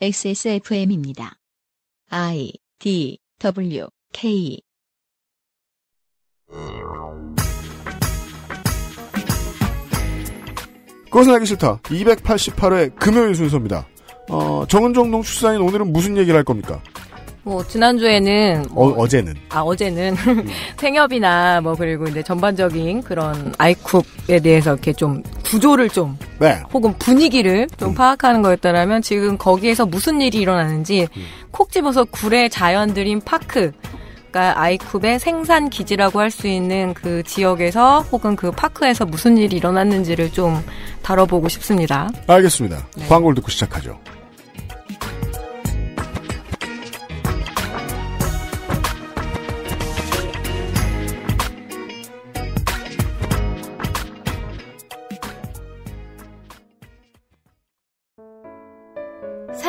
XSFM입니다. I D W K 그것은 하기 싫다. 288회 금요일 순서입니다. 어, 정은정동 출산인 오늘은 무슨 얘기를 할 겁니까? 뭐 지난주에는 뭐 어, 어제는 아 어제는 생협이나 뭐 그리고 이제 전반적인 그런 아이쿱에 대해서 이렇게 좀 구조를 좀 네. 혹은 분위기를 좀 음. 파악하는 거였더라면 지금 거기에서 무슨 일이 일어나는지 음. 콕 집어서 굴의 자연들인 파크 그 아이쿱의 생산 기지라고 할 수 있는 그 지역에서 혹은 그 파크에서 무슨 일이 일어났는지를 좀 다뤄보고 싶습니다. 알겠습니다. 네. 광고를 듣고 시작하죠.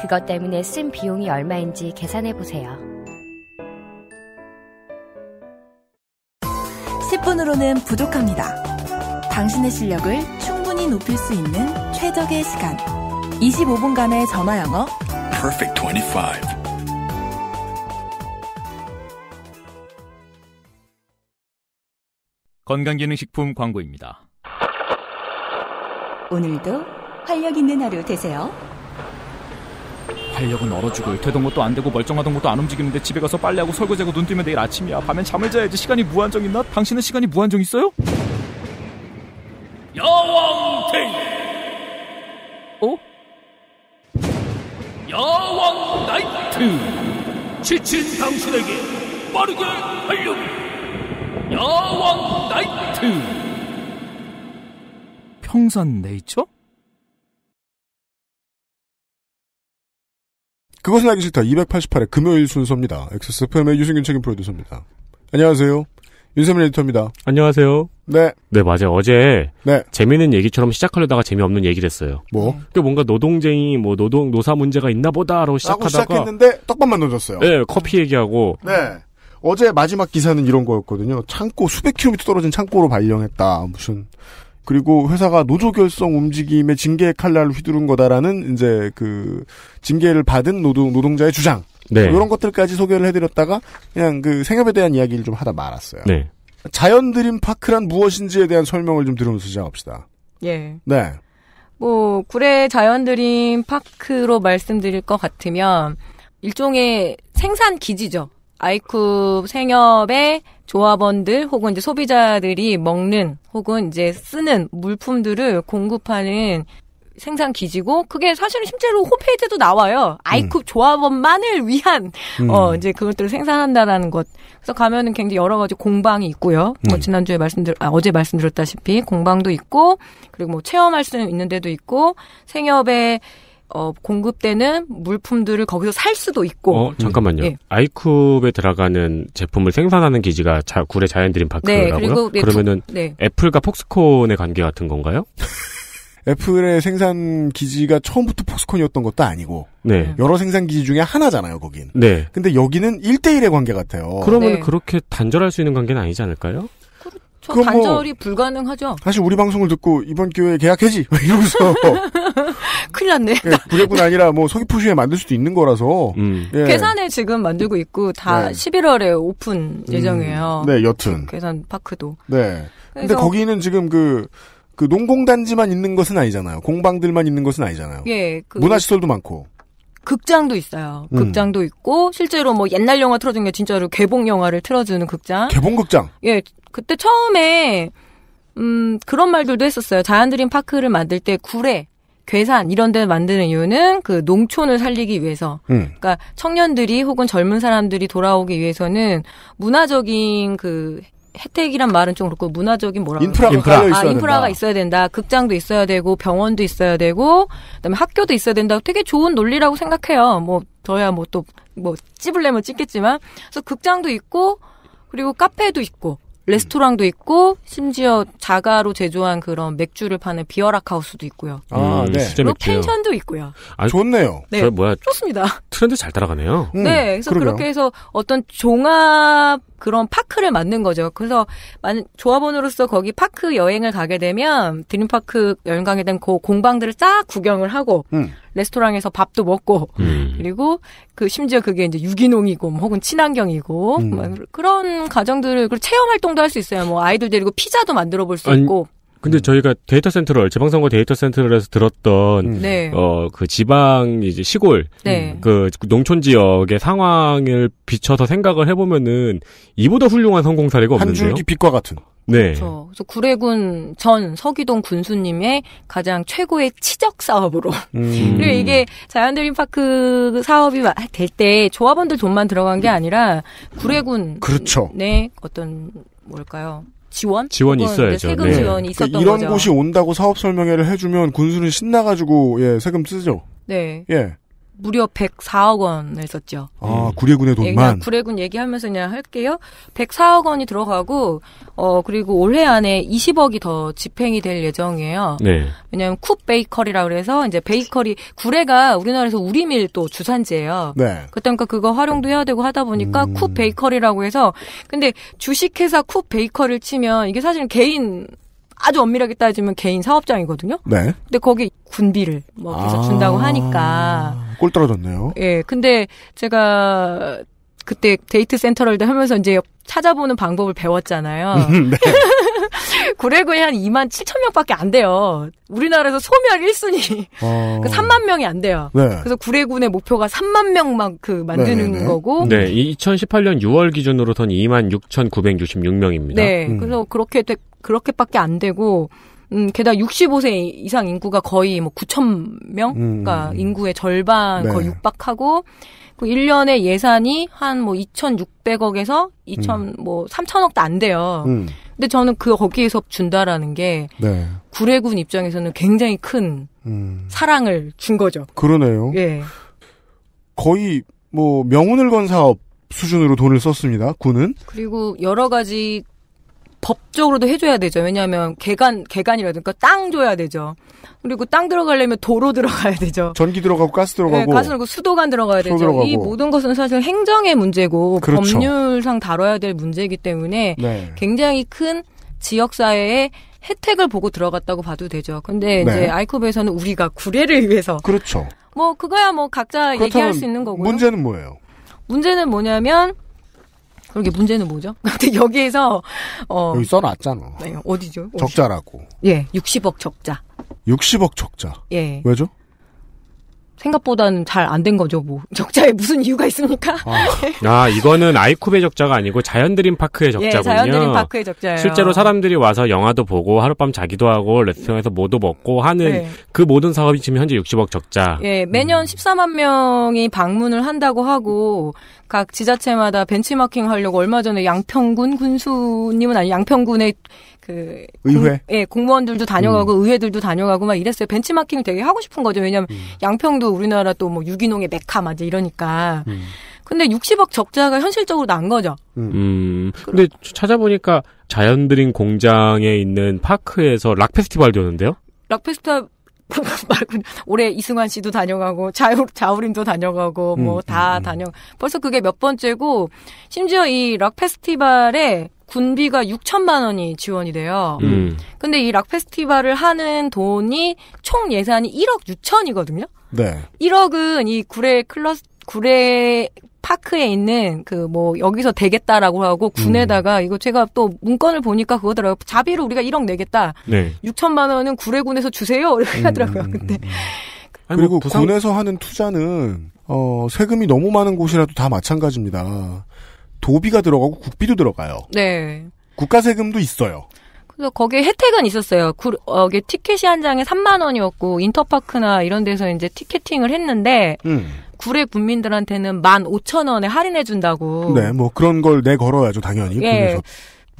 그것 때문에 쓴 비용이 얼마인지 계산해 보세요. 10분으로는 부족합니다. 당신의 실력을 충분히 높일 수 있는 최적의 시간. 25분간의 전화 영어. Perfect 25. 건강기능식품 광고입니다. 오늘도 활력 있는 하루 되세요. 활력은 얼어 죽을 되던 것도 안 되고 멀쩡하던 것도 안 움직이는데 집에 가서 빨래하고 설거지하고 눈 뜨면 내일 아침이야 밤엔 잠을 자야지 시간이 무한정 있나? 당신은 시간이 무한정 있어요? 여왕탱 어? 여왕 나이트 지친 당신에게 빠르게 활력 여왕 나이트 평산 네이처? 그것은 알기 싫다. 288회 금요일 순서입니다. 엑스스팸의 유승균 책임 프로듀서입니다. 안녕하세요. 윤세민 에디터입니다. 안녕하세요. 네. 네, 맞아요. 어제 네. 재미있는 얘기처럼 시작하려다가 재미없는 얘기를 했어요. 뭐? 그러니까 뭔가 노동쟁이 뭐 노동 노사 문제가 있나 보다로 시작하다가 시작했는데 떡밥만 넣어어요 네, 커피 얘기하고 네. 어제 마지막 기사는 이런 거였거든요. 창고 수백 킬로미터 떨어진 창고로 발령했다. 무슨 그리고 회사가 노조 결성 움직임의 징계의 칼날을 휘두른 거다라는 이제 그 징계를 받은 노동 노동자의 주장 네. 이런 것들까지 소개를 해드렸다가 그냥 그 생협에 대한 이야기를 좀 하다 말았어요. 네. 자연 드림 파크란 무엇인지에 대한 설명을 좀 들으면서 시작합시다. 예. 네. 뭐 구례 자연 드림 파크로 말씀드릴 것 같으면 일종의 생산 기지죠. 아이쿠 생협의 조합원들 혹은 이제 소비자들이 먹는 혹은 이제 쓰는 물품들을 공급하는 생산 기지고 그게 사실은 실제로 홈페이지도 나와요. 아이쿠 음. 조합원만을 위한 음. 어 이제 그것들을 생산한다라는 것. 그래서 가면은 굉장히 여러 가지 공방이 있고요. 뭐 음. 뭐 지난주에 말씀들 아 어제 말씀드렸다시피 공방도 있고 그리고 뭐 체험할 수 있는 데도 있고 생협의 어, 공급되는 물품들을 거기서 살 수도 있고. 어, 잠깐만요. 네. 아이쿱에 들어가는 제품을 생산하는 기지가 자, 굴의 자연드림 파크라고요? 네, 고 네, 예, 그러면은 네. 애플과 폭스콘의 관계 같은 건가요? 애플의 생산 기지가 처음부터 폭스콘이었던 것도 아니고 네. 여러 생산 기지 중에 하나잖아요, 거긴. 네. 근데 여기는 일대일의 관계 같아요. 그러면 네. 그렇게 단절할 수 있는 관계는 아니지 않을까요? 저 단절이 뭐 불가능하죠. 사실 우리 방송을 듣고 이번 기회에 계약해지 이러고서 큰일 났네. 예, 구제군 아니라 뭐 서귀포시에 만들 수도 있는 거라서 음. 예. 계산을 지금 만들고 있고 다 네. 11월에 오픈 음. 예정이에요. 음. 네, 여튼 계산 파크도. 네. 근데 거기는 지금 그그 그 농공단지만 있는 것은 아니잖아요. 공방들만 있는 것은 아니잖아요. 예, 그 문화시설도 많고. 극장도 있어요. 음. 극장도 있고 실제로 뭐 옛날 영화 틀어준 게 진짜로 개봉 영화를 틀어주는 극장. 개봉 극장. 예, 그때 처음에 음, 그런 말들도 했었어요. 자연드림 파크를 만들 때 구례, 괴산 이런 데 만드는 이유는 그 농촌을 살리기 위해서. 음. 그러니까 청년들이 혹은 젊은 사람들이 돌아오기 위해서는 문화적인 그 혜택이란 말은 좀 그렇고 문화적인 뭐라 인프라가 인프라. 아, 있어야 아, 인프라가 된다. 있어야 된다. 극장도 있어야 되고 병원도 있어야 되고 그다음에 학교도 있어야 된다. 되게 좋은 논리라고 생각해요. 뭐 저야 뭐 또뭐 뭐 찝을래면 찍겠지만 그래서 극장도 있고 그리고 카페도 있고 레스토랑도 있고 심지어 자가로 제조한 그런 맥주를 파는 비어라카우스도 있고요. 아, 네. 음, 네. 그리고 펜션도 있고요. 아, 좋네요. 네, 뭐야? 좋습니다. 트렌드 잘 따라가네요. 음, 네, 그래서 그러게요. 그렇게 해서 어떤 종합 그런 파크를 만든 거죠. 그래서 만, 조합원으로서 거기 파크 여행을 가게 되면 드림파크 여행 가게 되면 그 공방들을 싹 구경을 하고 음. 레스토랑에서 밥도 먹고 음. 그리고 그 심지어 그게 이제 유기농이고 뭐 혹은 친환경이고 음. 뭐 그런 가정들을 그리고 체험 활동도 할 수 있어요. 뭐 아이들 데리고 피자도 만들어 볼 수 있고 근데 음. 저희가 데이터 센터를 지방선거 데이터 센터를해서 들었던 음. 네. 어그 지방 이제 시골 네. 음. 그 농촌 지역의 상황을 비춰서 생각을 해보면은 이보다 훌륭한 성공 사례가 없는데요. 한 줄기 빛과 같은. 네. 그렇죠. 그래서 구례군 전 서기동 군수님의 가장 최고의 치적 사업으로. 음. 그리고 이게 자연드림 파크 사업이 될 때 조합원들 돈만 들어간 게 아니라 구례군. 그렇죠. 네. 어떤 뭘까요? 지원? 지원이 있어야죠. 세금 네. 지원이 그 있었던 그러니까 이런 거죠. 곳이 온다고 사업 설명회를 해주면 군수는 신나가지고 예 세금 쓰죠. 네. 예. 무려 104억 원을 썼죠. 아, 구례군의 돈만? 구례군 얘기하면서 그냥 할게요. 104억 원이 들어가고, 어, 그리고 올해 안에 20억이 더 집행이 될 예정이에요. 네. 왜냐면 하쿱 베이커리라 고 그래서 이제 베이커리, 구례가 우리나라에서 우리밀 또 주산지예요. 네. 그러니까 그거 활용도 해야 되고 하다 보니까 음. 쿱 베이커리라고 해서, 근데 주식회사 쿱 베이커를 치면 이게 사실은 개인 아주 엄밀하게 따지면 개인 사업장이거든요. 네. 근데 거기 군비를 뭐 계속 아. 준다고 하니까 꼴 떨어졌네요. 예. 근데 제가 그때 데이트 센터를 하면서 이제 찾아보는 방법을 배웠잖아요. 네. 구례구에한 2만 7천 명밖에 안 돼요. 우리나라에서 소멸 1순위. 어... 3만 그 명이 안 돼요. 네. 그래서 구례군의 목표가 3만 명만 그 만드는 네네 네, 네. 거고. 네, 2018년 6월 기준으로 선 2만 6,966명입니다. 네, 음. 그래서 그렇게 됐 그렇게밖에 안 되고 음, 게다가 65세 이상 인구가 거의 뭐 9천 명, 음. 그러니까 음. 인구의 절반 거의 네. 육박하고 그 1년에 예산이 한 뭐 2,600억에서 2,000뭐 음. 3,000억도 안 돼요. 음. 근데 저는 그 거기에서 준다라는 게 네. 구례군 입장에서는 굉장히 큰 음. 사랑을 준 거죠. 그러네요. 예. 거의 뭐 명운을 건 사업 수준으로 돈을 썼습니다. 군은 그리고 여러 가지 법적으로도 해줘야 되죠. 왜냐하면 개간 개간이라든가 그러니까 땅 줘야 되죠. 그리고 땅 들어가려면 도로 들어가야 되죠. 전기 들어가고 가스 들어가고 네, 가스 들어가고 수도관 들어가야 되죠. 들어가고. 이 모든 것은 사실 행정의 문제고 그렇죠. 법률상 다뤄야 될 문제이기 때문에 네. 굉장히 큰 지역 사회에 혜택을 보고 들어갔다고 봐도 되죠. 근데 네. 이제 아이코브에서는 우리가 구례를 위해서 그렇죠. 뭐 그거야 뭐 각자 얘기할 수 있는 거고요. 문제는 뭐예요? 문제는 뭐냐면 그러게 문제는 뭐죠? 근데 여기에서 어 여기 써놨잖아. 네, 어디죠? 적자라고. 예, 60억 적자. 60억 적자. 예. 왜죠? 생각보다는 잘 안 된 거죠, 뭐. 적자에 무슨 이유가 있습니까? 아, 아 이거는 아이쿱의 적자가 아니고 자연드림 파크의 예, 적자군요. 예, 자연드림 파크의 적자예요. 실제로 사람들이 와서 영화도 보고 하룻밤 자기도 하고 레스토랑에서 뭐도 먹고 하는 네. 그 모든 사업이 지금 현재 60억 적자. 예, 매년 14만 음. 명이 방문을 한다고 하고 각 지자체마다 벤치마킹 하려고 얼마 전에 양평군 군수님은 아니 양평군의 그 의회 공, 예 공무원들도 다녀가고 음. 의회들도 다녀가고 막 이랬어요 벤치마킹 되게 하고 싶은 거죠 왜냐하면 음. 양평도 우리나라 또 뭐 유기농의 메카 맞아 이러니까 음. 근데 60억 적자가 현실적으로 난 거죠. 음. 음. 근데 그렇죠. 찾아보니까 자연드림 공장에 있는 파크에서 락 페스티벌도 오는데요? 락 페스티벌 말고 올해 이승환 씨도 다녀가고 자우 자우림도 다녀가고 뭐다 음, 음, 음, 다녀 벌써 그게 몇 번째고 심지어 이락 페스티벌에 군비가 6천만 원이 지원이 돼요. 음. 근데 이 락 페스티벌을 하는 돈이 총 예산이 1억 6천이거든요. 네. 1억은 이 구례 클러스 구례 파크에 있는 그 뭐 여기서 되겠다라고 하고 군에다가 음. 이거 제가 또 문건을 보니까 그거더라고요. 자비로 우리가 1억 내겠다. 네. 6천만 원은 구례군에서 주세요. 이렇게 음. 하더라고요. 음, 근데 음, 음. 뭐 그리고 뭐 부산... 군에서 하는 투자는 어 세금이 너무 많은 곳이라도 다 마찬가지입니다. 도비가 들어가고 국비도 들어가요. 네. 국가 세금도 있어요. 그래서 거기에 혜택은 있었어요. 그, 어, 이게 티켓이 한 장에 3만 원이었고 인터파크나 이런 데서 이제 티켓팅을 했는데 음. 구례 군민들한테는 만 오천 원에 할인해 준다고. 네, 뭐 그런 걸 내 걸어야죠, 당연히. 예.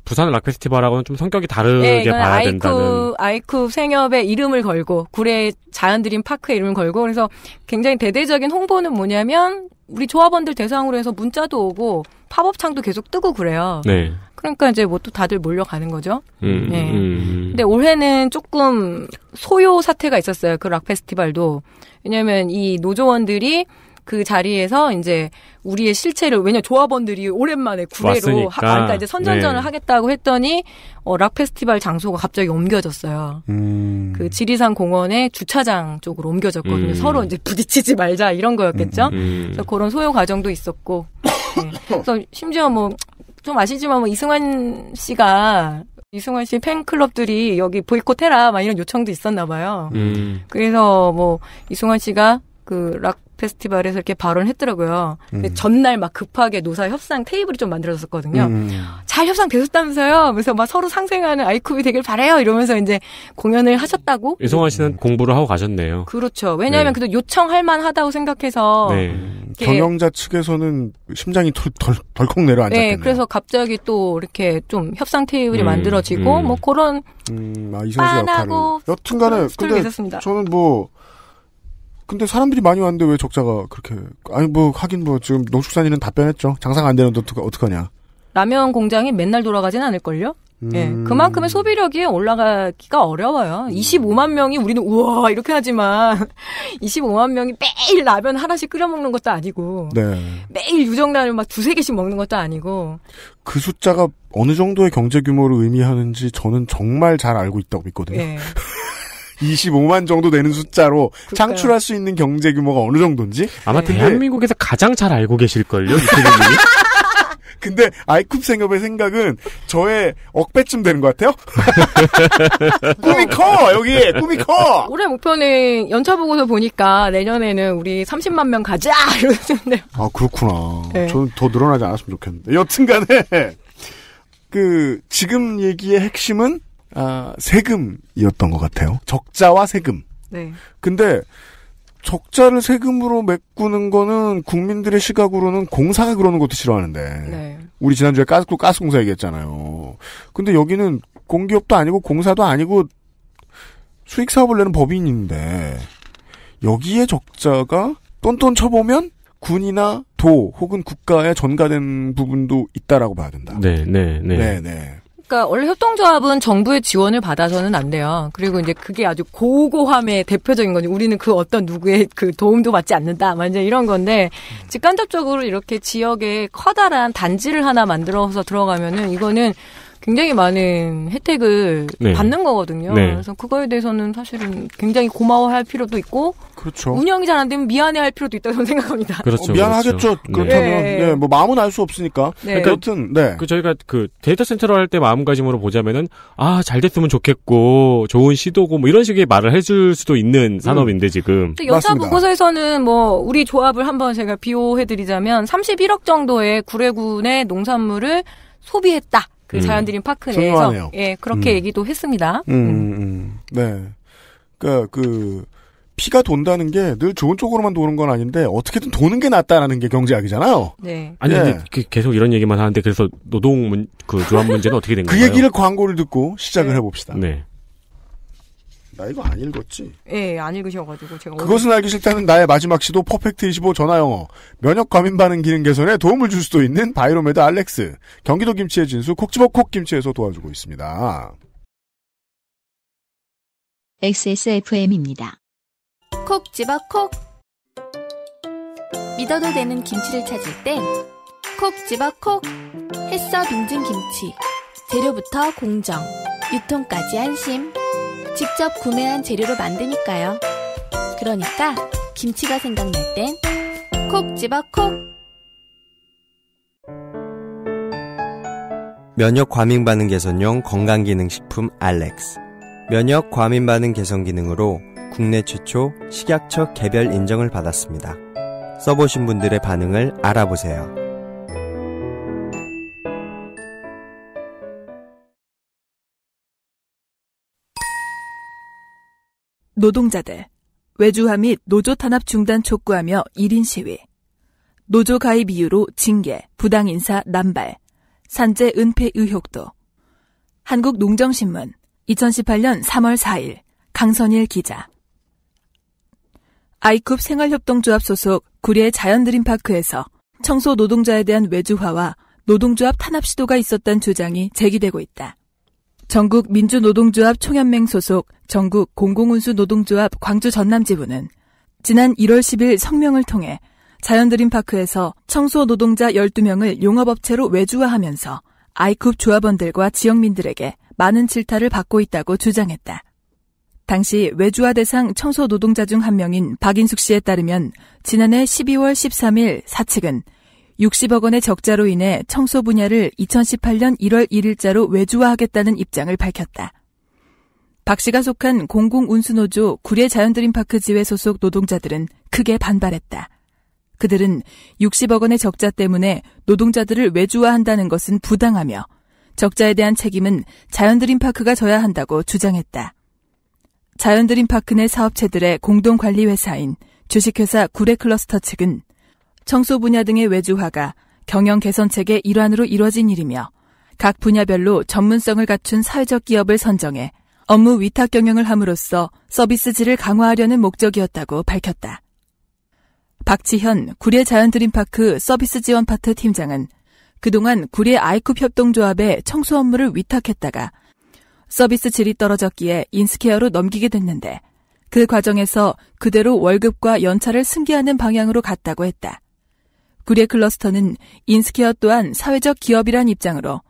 부산 락페스티벌하고는 좀 성격이 다르게 네, 봐야 아이쿠, 된다는. 아이쿠 생협의 이름을 걸고 구례 자연드림 파크의 이름을 걸고 그래서 굉장히 대대적인 홍보는 뭐냐면 우리 조합원들 대상으로 해서 문자도 오고 팝업 창도 계속 뜨고 그래요. 네. 그러니까 이제 뭐 또 다들 몰려가는 거죠. 음, 네. 음, 음. 근데 올해는 조금 소요 사태가 있었어요. 그 락 페스티벌도. 왜냐면 하이 노조원들이 그 자리에서 이제 우리의 실체를 왜냐 조합원들이 오랜만에 구례로 하, 그러니까 이제 선전전을 네. 하겠다고 했더니 어, 락 페스티벌 장소가 갑자기 옮겨졌어요. 음. 그 지리산 공원의 주차장 쪽으로 옮겨졌거든요. 음. 서로 이제 부딪히지 말자 이런 거였겠죠. 음, 음. 그래서 그런 소요 과정도 있었고. 네. 그래서 심지어 뭐 좀 아시지만 뭐 이승환 씨가 이승환 씨 팬클럽들이 여기 보이콧해라 막 이런 요청도 있었나 봐요. 음. 그래서 뭐 이승환 씨가 그락 페스티벌에서 이렇게 발언했더라고요. 음. 전날 막 급하게 노사 협상 테이블이 좀 만들어졌거든요. 었 음. 잘 협상 되셨다면서요. 그래서 막 서로 상생하는 아이쿱이 되길 바래요. 이러면서 이제 공연을 하셨다고. 이성환 씨는 공부를 하고 가셨네요. 그렇죠. 왜냐하면 네. 그래도 요청할 만하다고 생각해서 네. 경영자 측에서는 심장이 덜, 덜, 덜컥 내려앉았겠네요. 네, 그래서 갑자기 또 이렇게 좀 협상 테이블이 음. 만들어지고 음. 뭐 그런 음, 아, 이성환 역할을 여튼간에 근데 있었습니다. 저는 뭐 근데 사람들이 많이 왔는데 왜 적자가 그렇게 아니 뭐 하긴 뭐 지금 농축산인은 답변했죠. 장사가 안 되는데 어떡, 어떡하냐. 라면 공장이 맨날 돌아가진 않을걸요? 음. 예, 그만큼의 소비력이 올라가기가 어려워요. 25만 명이 우리는 우와 이렇게 하지만 25만 명이 매일 라면 하나씩 끓여 먹는 것도 아니고 네. 매일 유정라면 막 두 세 개씩 먹는 것도 아니고 그 숫자가 어느 정도의 경제 규모를 의미하는지 저는 정말 잘 알고 있다고 믿거든요. 예. 25만 정도 되는 숫자로 그럴까요? 창출할 수 있는 경제 규모가 어느 정도인지 아마 네. 대한민국에서 가장 잘 알고 계실걸요 이태준님이 근데 아이쿱 생협의 생각은 저의 억배쯤 되는 것 같아요. 꿈이 커 여기 꿈이 커. 올해 목표는 연차 보고서 보니까 내년에는 우리 30만 명 가자 이러는데. 아 그렇구나. 네. 저는 더 늘어나지 않았으면 좋겠는데. 여튼간에 그 지금 얘기의 핵심은 아, 세금이었던 것 같아요. 적자와 세금. 네. 근데 적자를 세금으로 메꾸는 거는 국민들의 시각으로는 공사가 그러는 것도 싫어하는데. 네. 우리 지난주에 가스, 가스공사 얘기했잖아요. 근데 여기는 공기업도 아니고 공사도 아니고 수익사업을 내는 법인인데 여기에 적자가 똔똔 쳐보면 군이나 도 혹은 국가에 전가된 부분도 있다라고 봐야 된다. 네, 네, 네. 네, 네. 그러니까 원래 협동조합은 정부의 지원을 받아서는 안 돼요. 그리고 이제 그게 아주 고고함의 대표적인 거죠 우리는 그 어떤 누구의 그 도움도 받지 않는다. 완전 이런 건데 직간접적으로 이렇게 지역에 커다란 단지를 하나 만들어서 들어가면은 이거는 굉장히 많은 혜택을 네. 받는 거거든요. 네. 그래서 그거에 대해서는 사실은 굉장히 고마워할 필요도 있고 그렇죠. 운영이 잘 안 되면 미안해할 필요도 있다고 저는 생각합니다. 그렇죠. 어, 미안하겠죠. 그렇죠. 네. 그렇다면 네. 네. 뭐 마음은 알 수 없으니까. 네. 그러니튼 네. 그 저희가 그 데이터 센터를 할때 마음가짐으로 보자면은 아 잘 됐으면 좋겠고 좋은 시도고 뭐 이런 식의 말을 해줄 수도 있는 음. 산업인데 지금. 음. 여자 보고서에서는 뭐 우리 조합을 한번 제가 비호해드리자면 31억 정도의 구례군의 농산물을 소비했다. 그 음. 사연드림 파크 내에서 중요하네요. 예 그렇게 음. 얘기도 했습니다. 음, 음. 음. 네. 그러니까 그 피가 돈다는 게 늘 좋은 쪽으로만 도는 건 아닌데 어떻게든 도는 게 낫다라는 게 경제학이잖아요. 네. 예. 아니 예. 근데 그 계속 이런 얘기만 하는데 그래서 노동 문, 그 조합 문제는 어떻게 된 거예요? 그 얘기를 광고를 듣고 시작을 네. 해봅시다. 네. 나 이거 안 읽었지? 예, 안 읽으셔가지고 제가 그것은 어디... 알기 싫다는 나의 마지막 시도 퍼펙트 25 전화 영어 면역 과민 반응 기능 개선에 도움을 줄 수도 있는 바이로메드 알렉스 경기도 김치의 진수 콕지버콕 김치에서 도와주고 있습니다. XSFM입니다. 콕 집어 콕 믿어도 되는 김치를 찾을 땐 콕 집어 콕 햇서 빙진 김치 재료부터 공정 유통까지 안심. 직접 구매한 재료로 만드니까요. 그러니까 김치가 생각날 땐콕 집어 콕! 면역 과민 반응 개선용 건강기능식품 알렉스. 면역 과민 반응 개선 기능으로 국내 최초 식약처 개별 인정을 받았습니다. 써보신 분들의 반응을 알아보세요. 노동자들, 외주화 및 노조 탄압 중단 촉구하며 1인 시위, 노조 가입 이유로 징계, 부당 인사, 남발, 산재 은폐 의혹도, 한국농정신문 2018년 3월 4일 강선일 기자 아이쿱 생활협동조합 소속 구례 자연드림파크에서 청소 노동자에 대한 외주화와 노동조합 탄압 시도가 있었던 주장이 제기되고 있다. 전국 민주노동조합 총연맹 소속 전국 공공운수 노동조합 광주 전남지부는 지난 1월 10일 성명을 통해 자연드림파크에서 청소 노동자 12명을 용업업체로 외주화하면서 아이쿱 조합원들과 지역민들에게 많은 질타를 받고 있다고 주장했다. 당시 외주화 대상 청소 노동자 중 한 명인 박인숙 씨에 따르면 지난해 12월 13일 사측은 60억 원의 적자로 인해 청소 분야를 2018년 1월 1일자로 외주화하겠다는 입장을 밝혔다. 박 씨가 속한 공공운수노조 구례자연드림파크 지회 소속 노동자들은 크게 반발했다. 그들은 60억 원의 적자 때문에 노동자들을 외주화한다는 것은 부당하며 적자에 대한 책임은 자연드림파크가 져야 한다고 주장했다. 자연드림파크 내 사업체들의 공동관리회사인 주식회사 구례클러스터 측은 청소 분야 등의 외주화가 경영 개선책의 일환으로 이뤄진 일이며 각 분야별로 전문성을 갖춘 사회적 기업을 선정해 업무 위탁 경영을 함으로써 서비스질을 강화하려는 목적이었다고 밝혔다. 박지현 구례 자연드림파크 서비스 지원 파트 팀장은 그동안 구례 아이쿱 협동조합에 청소 업무를 위탁했다가 서비스 질이 떨어졌기에 인스케어로 넘기게 됐는데 그 과정에서 그대로 월급과 연차를 승계하는 방향으로 갔다고 했다. 구례 클러스터는 인스케어 또한 사회적 기업이란 입장으로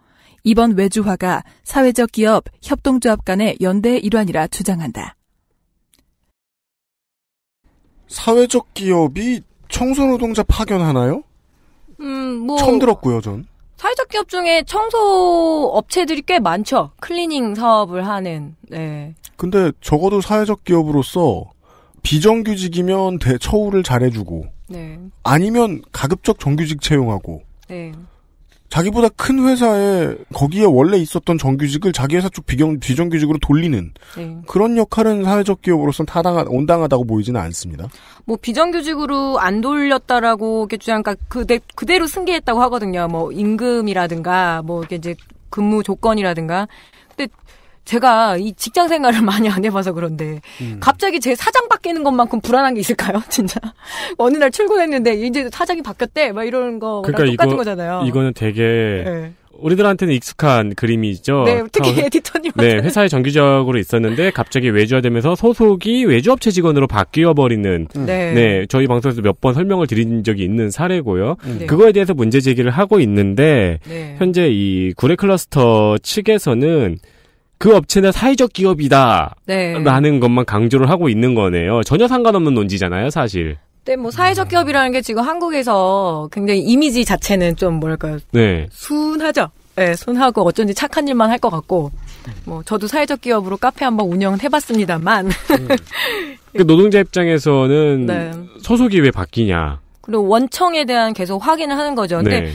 이번 외주화가 사회적 기업 협동조합 간의 연대의 일환이라 주장한다. 사회적 기업이 청소노동자 파견하나요? 음, 뭐 처음 들었고요, 전. 사회적 기업 중에 청소 업체들이 꽤 많죠. 클리닝 사업을 하는. 네. 근데 적어도 사회적 기업으로서 비정규직이면 대처우를 잘해주고 네. 아니면 가급적 정규직 채용하고 네. 자기보다 큰 회사에 거기에 원래 있었던 정규직을 자기 회사 쪽 비경, 비정규직으로 돌리는 네. 그런 역할은 사회적 기업으로서는 타당한 온당하다고 보이지는 않습니다. 뭐 비정규직으로 안 돌렸다라고 주장까 그러니까 그대 그대로 승계했다고 하거든요. 뭐 임금이라든가 뭐 이제 근무 조건이라든가. 근데 제가 이 직장 생활을 많이 안 해봐서 그런데 음. 갑자기 제 사장 바뀌는 것만큼 불안한 게 있을까요? 진짜 어느 날 출근했는데 이제 사장이 바뀌었대 막 이런 거 그러니까 똑같은 이거, 거잖아요. 이거는 되게 네. 우리들한테는 익숙한 그림이죠. 네, 특히 에디터님. 네, 회사에 정기적으로 있었는데 갑자기 외주화되면서 소속이 외주업체 직원으로 바뀌어 버리는. 음. 네. 네. 저희 방송에서 몇 번 설명을 드린 적이 있는 사례고요. 음. 네. 그거에 대해서 문제 제기를 하고 있는데 네. 현재 이구레 클러스터 측에서는 그 업체는 사회적 기업이다. 네. 라는 것만 강조를 하고 있는 거네요. 전혀 상관없는 논지잖아요, 사실. 네, 뭐 사회적 기업이라는 게 지금 한국에서 굉장히 이미지 자체는 좀 뭐랄까요? 네. 순하죠. 네, 순하고 어쩐지 착한 일만 할 것 같고. 뭐 저도 사회적 기업으로 카페 한번 운영을 해 봤습니다만. 음. 그 노동자 입장에서는 네. 소속이 왜 바뀌냐? 그리고 원청에 대한 계속 확인을 하는 거죠. 근데 네.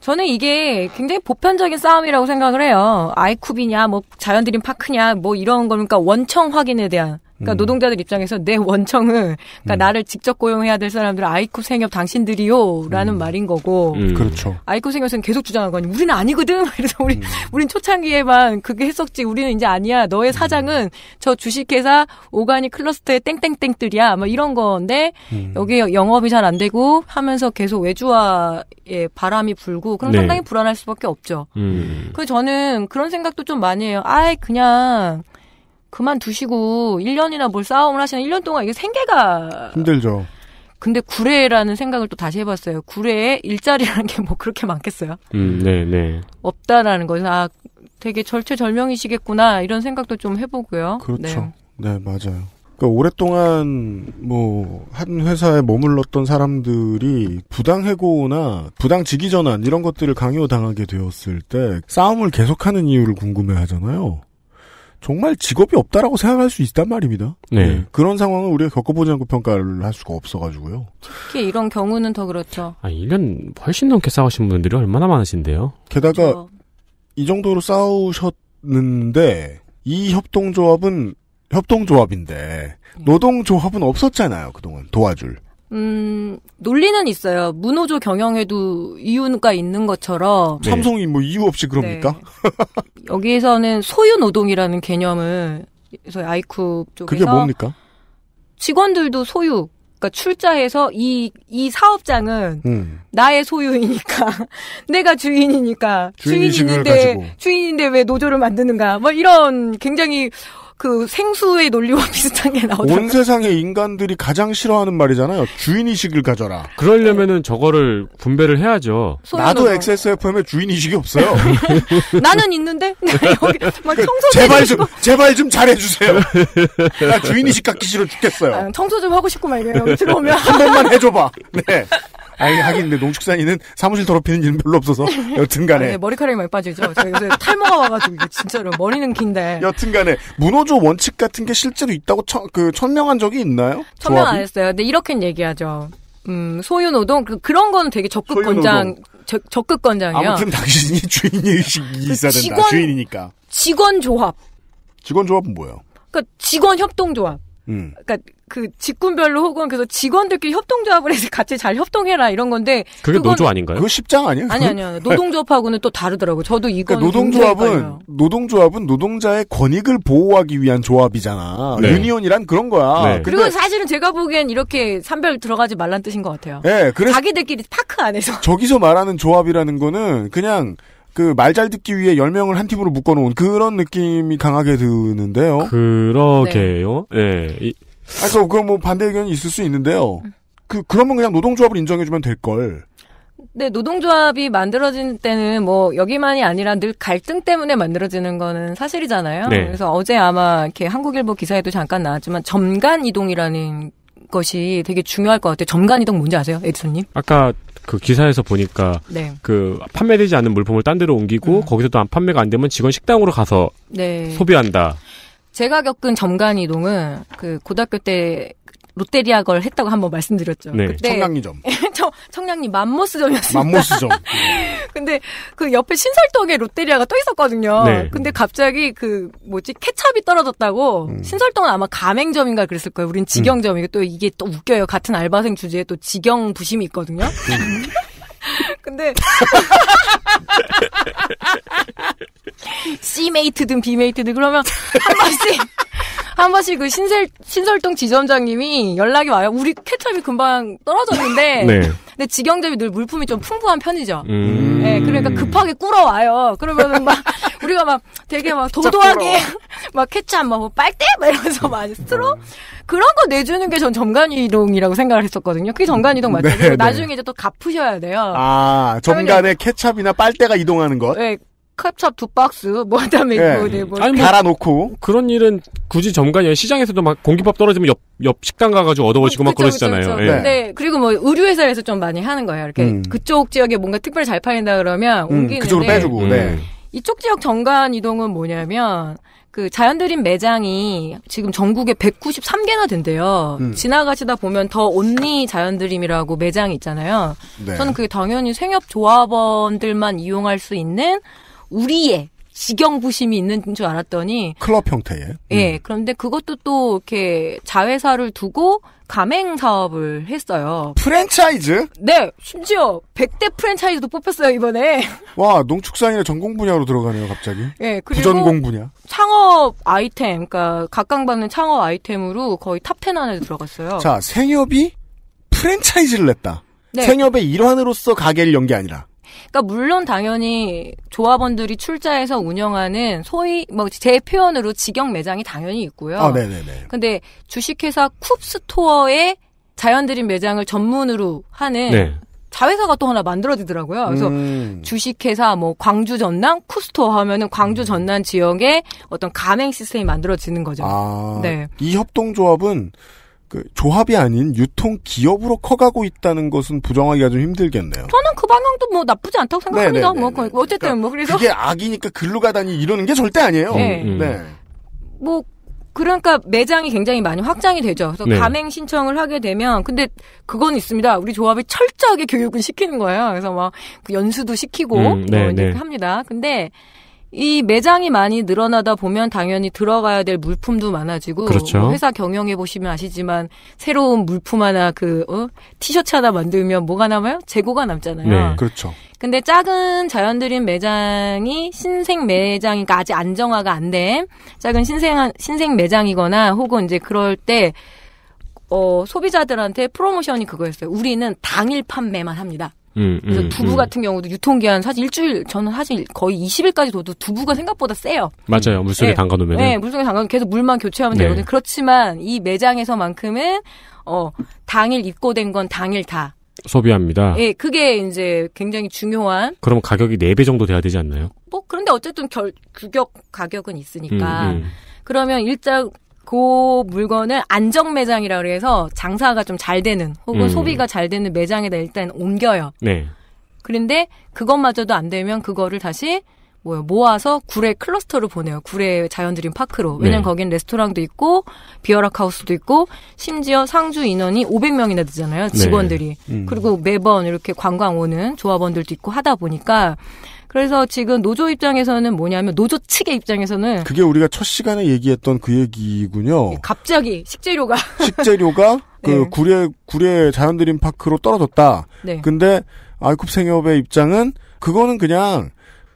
저는 이게 굉장히 보편적인 싸움이라고 생각을 해요. 아이쿱이냐, 뭐 자연드림 파크냐, 뭐 이런 거니까 그러니까 원청 확인에 대한 그러니까 음. 노동자들 입장에서 내원청은 그러니까 음. 나를 직접 고용해야 될 사람들 아이쿠 생협 당신들이요라는 음. 말인 거고 음. 그렇죠. 아이쿠 생협은 계속 주장하거든요. 우리는 아니거든. 그래서 우리 음. 우린 초창기에만 그게 했었지. 우리는 이제 아니야. 너의 음. 사장은 저 주식회사 오가니 클러스터의 땡땡땡들이야. 막 뭐 이런 건데 여기 영업이 잘 안 되고 하면서 계속 외주화의 바람이 불고 그럼 네. 상당히 불안할 수밖에 없죠. 음. 그 저는 그런 생각도 좀 많이 해요. 아이 그냥 그만두시고 1년이나 뭘 싸움을 하시나 1년 동안 이게 생계가 힘들죠. 근데 구례라는 생각을 또 다시 해봤어요. 구례에 일자리라는 게 뭐 그렇게 많겠어요? 음, 네, 네. 없다라는 것은 아 되게 절체절명이시겠구나 이런 생각도 좀 해보고요. 그렇죠. 네, 네 맞아요. 그러니까 오랫동안 뭐 한 회사에 머물렀던 사람들이 부당 해고나 부당 직위 전환 이런 것들을 강요 당하게 되었을 때 싸움을 계속하는 이유를 궁금해하잖아요. 정말 직업이 없다라고 생각할 수 있단 말입니다. 네. 네. 그런 상황을 우리가 겪어보지 않고 평가를 할 수가 없어가지고요. 특히 이런 경우는 더 그렇죠. 아, 1년 훨씬 넘게 싸우신 분들이 얼마나 많으신데요. 게다가 그렇죠. 이 정도로 싸우셨는데 이 협동조합은 협동조합인데 네. 노동조합은 없었잖아요. 그동안 도와줄. 음, 논리는 있어요. 문호조 경영에도 이유가 있는 것처럼. 네. 삼성이 뭐 이유 없이 그럽니까? 네. 여기에서는 소유 노동이라는 개념을, 그래서 아이쿠 쪽에서. 그게 뭡니까? 직원들도 소유, 그러니까 출자해서 이, 이 사업장은 음. 나의 소유이니까, 내가 주인이니까, 주인인데, 가지 주인인데 왜 노조를 만드는가, 뭐 이런 굉장히 그 생수의 논리와 비슷한 게 나오죠. 온 세상의 인간들이 가장 싫어하는 말이잖아요. 주인의식을 가져라. 그러려면은 저거를 분배를 해야죠. 소연으로. 나도 XSFM에 주인의식이 없어요. 나는 있는데? 네, 여기 막 그 청소 제발 좀, 제발 좀 잘해주세요. 나 주인의식 갖기 싫어 죽겠어요. 아, 청소 좀 하고 싶고 말이에요. 들어오면. 한 번만 해줘봐. 네. 아니, 하긴, 근데 농축산인은 사무실 더럽히는 일은 별로 없어서, 여튼간에. 머리카락이 많이 빠지죠. 저 요새 탈모가 와가지고, 진짜로. 머리는 긴데. 여튼간에, 문어조 원칙 같은 게 실제로 있다고 처, 그, 천명한 적이 있나요? 천명 조합이? 안 했어요. 근데 이렇게는 얘기하죠. 음, 소유노동? 그, 런 거는 되게 적극 권장, 저, 적극 권장이야. 아무튼 당신이 주인의식이 그 있어야 된다. 직원, 주인이니까. 직원 조합. 직원 조합은 뭐예요? 그러니까 직원 협동 조합. 음. 그러니까 그 직군별로 혹은 그래서 직원들끼리 협동조합을 해서 같이 잘 협동해라 이런 건데 그게 그건, 노조 아닌가요? 그거 십장 아니에요? 아니 아니요 노동조합하고는 또 다르더라고. 요 저도 이거 그러니까 노동조합은 노동조합은 노동자의 권익을 보호하기 위한 조합이잖아. 네. 유니온이란 그런 거야. 네. 그리고 사실은 제가 보기엔 이렇게 산별 들어가지 말란 뜻인 것 같아요. 네, 그래서 자기들끼리 파크 안에서 저기서 말하는 조합이라는 거는 그냥 그 말 잘 듣기 위해 열명을한 팀으로 묶어놓은 그런 느낌이 강하게 드는데요. 그러게요. 네. 네. 그래서 아, 그건 뭐 반대 의견이 있을 수 있는데요. 그 그러면 그냥 노동조합을 인정해주면 될 걸. 네, 노동조합이 만들어진 때는 뭐 여기만이 아니라 늘 갈등 때문에 만들어지는 거는 사실이잖아요. 네. 그래서 어제 아마 이렇게 한국일보 기사에도 잠깐 나왔지만 점간 이동이라는 것이 되게 중요할 것 같아요. 점간 이동 뭔지 아세요, 에디슨님? 아까 그 기사에서 보니까 네. 그 판매되지 않는 물품을 딴 데로 옮기고 음. 거기서 도 판매가 안 되면 직원 식당으로 가서 네. 소비한다. 제가 겪은 점간 이동은 그 고등학교 때 롯데리아 걸 했다고 한번 말씀드렸죠. 네. 그때 청량리점. 예, 청량리 만모스점이었습니다. 만모스점. 근데 그 옆에 신설동에 롯데리아가 떠 있었거든요. 네. 근데 갑자기 그 뭐지 케찹이 떨어졌다고 음. 신설동은 아마 가맹점인가 그랬을 거예요. 우린 직영점이고 음. 또 이게 또 웃겨요. 같은 알바생 주제에 또 직영 부심이 있거든요. 음. 근데 C메이트든 B메이트든 그러면 한 번씩 한 번씩 그 신설 신설동 지점장님이 연락이 와요. 우리 케첩이 금방 떨어졌는데 네. 근데 직영점이 늘 물품이 좀 풍부한 편이죠. 음. 네, 그러니까 급하게 꾸러 와요. 그러면 막 우리가 막 되게 막 도도하게 막 케첩 막 뭐, 뭐 빨대 막 이러면서 막 스트로 그런 거 내주는 게 전정간이동이라고 생각을 했었거든요. 그게 정간이동 맞죠? 네, 네, 나중에 이제 또 갚으셔야 돼요. 아, 점간에 케첩이나 빨대가 이동하는 것? 네, 케찹 두 박스 뭐하다메에 예. 뭐, 네, 뭐. 아니, 뭐 갈아놓고 그런 일은 굳이 점관이 시장에서도 막 공기밥 떨어지면 옆, 옆 식당 가가지고 얻어오시고 막 그쵸, 그러시잖아요. 그쵸, 그쵸. 예. 네. 그리고 뭐 의류회사에서 좀 많이 하는 거예요. 이렇게 음. 그쪽 지역에 뭔가 특별히 잘 팔린다 그러면 음, 옮기는 그쪽으로 빼주고 네. 음. 네. 이쪽 지역 정관 이동은 뭐냐면 그 자연드림 매장이 지금 전국에 193개나 된대요. 음. 지나가시다 보면 더 온리 자연드림이라고 매장이 있잖아요. 네. 저는 그게 당연히 생협 조합원들만 이용할 수 있는 우리의 지경부심이 있는 줄 알았더니 클럽 형태의 예, 음. 예 그런데 그것도 또 이렇게 자회사를 두고 가맹 사업을 했어요 프랜차이즈 네 심지어 100대 프랜차이즈도 뽑혔어요 이번에 와 농축산이나 전공 분야로 들어가네요 갑자기 예 그리고 부전공 분야 창업 아이템 그러니까 각광받는 창업 아이템으로 거의 탑 10 안에 들어갔어요 자 생협이 프랜차이즈를 냈다 네. 생협의 일환으로서 가게를 연 게 아니라 그러니까 물론 당연히 조합원들이 출자해서 운영하는 소위 뭐제 표현으로 직영 매장이 당연히 있고요. 아, 네네네. 근데 주식회사 쿱스토어의 자연드림 매장을 전문으로 하는 네. 자회사가 또 하나 만들어지더라고요. 그래서 음. 주식회사 뭐 광주 전남 쿠스토 어 하면은 광주 음. 전남 지역에 어떤 가맹 시스템이 만들어지는 거죠. 아, 네. 이 협동조합은 그 조합이 아닌 유통 기업으로 커가고 있다는 것은 부정하기가 좀 힘들겠네요. 저는 그 방향도 뭐 나쁘지 않다고 생각합니다. 네네네네. 네, 네, 뭐 네. 어쨌든 그러니까 뭐 그래서 그게 악이니까 글로 가다니 이러는 게 절대 아니에요. 네. 음, 음. 네. 뭐 그러니까 매장이 굉장히 많이 확장이 되죠. 그래서 네. 가맹 신청을 하게 되면 근데 그건 있습니다. 우리 조합이 철저하게 교육을 시키는 거예요. 그래서 막그 연수도 시키고 음, 뭐 네, 뭐 이제 네. 합니다. 근데 이 매장이 많이 늘어나다 보면 당연히 들어가야 될 물품도 많아지고 그렇죠. 뭐 회사 경영해 보시면 아시지만 새로운 물품 하나 그 어? 티셔츠 하나 만들면 뭐가 남아요? 재고가 남잖아요. 네, 그렇죠. 근데 작은 자연드림 매장이 신생 매장이니까 그러니까 아직 안정화가 안 된 작은 신생 신생 매장이거나 혹은 이제 그럴 때 어, 소비자들한테 프로모션이 그거였어요. 우리는 당일 판매만 합니다. 음, 그래서 음, 두부 음. 같은 경우도 유통기한 사실 일주일, 저는 사실 거의 20일까지 둬도 두부가 생각보다 세요. 맞아요. 물속에 네. 담가놓으면. 네, 물속에 담가놓으면 계속 물만 교체하면 네. 되거든요. 그렇지만 이 매장에서만큼은, 어, 당일 입고된 건 당일 다. 소비합니다. 예, 그게 이제 굉장히 중요한. 그럼 가격이 4배 정도 돼야 되지 않나요? 뭐, 그런데 어쨌든 결, 규격 가격은 있으니까. 음, 음. 그러면 일단 그 물건을 안정 매장이라 고해서 장사가 좀 잘 되는 혹은 음. 소비가 잘 되는 매장에다 일단 옮겨요. 네. 그런데 그것마저도 안 되면 그거를 다시 뭐 모아서 구례 클러스터로 보내요. 구례 자연드림 파크로. 네. 왜냐면 네. 거긴 레스토랑도 있고 비어락하우스도 있고 심지어 상주 인원이 500명이나 되잖아요. 네. 직원들이. 네. 음. 그리고 매번 이렇게 관광 오는 조합원들도 있고 하다 보니까 그래서 지금 노조 입장에서는 뭐냐면 노조 측의 입장에서는 그게 우리가 첫 시간에 얘기했던 그 얘기군요. 예, 갑자기 식재료가 식재료가 그 네. 구례 구례 자연드림 파크로 떨어졌다. 네. 근데 아이쿱 생협의 입장은 그거는 그냥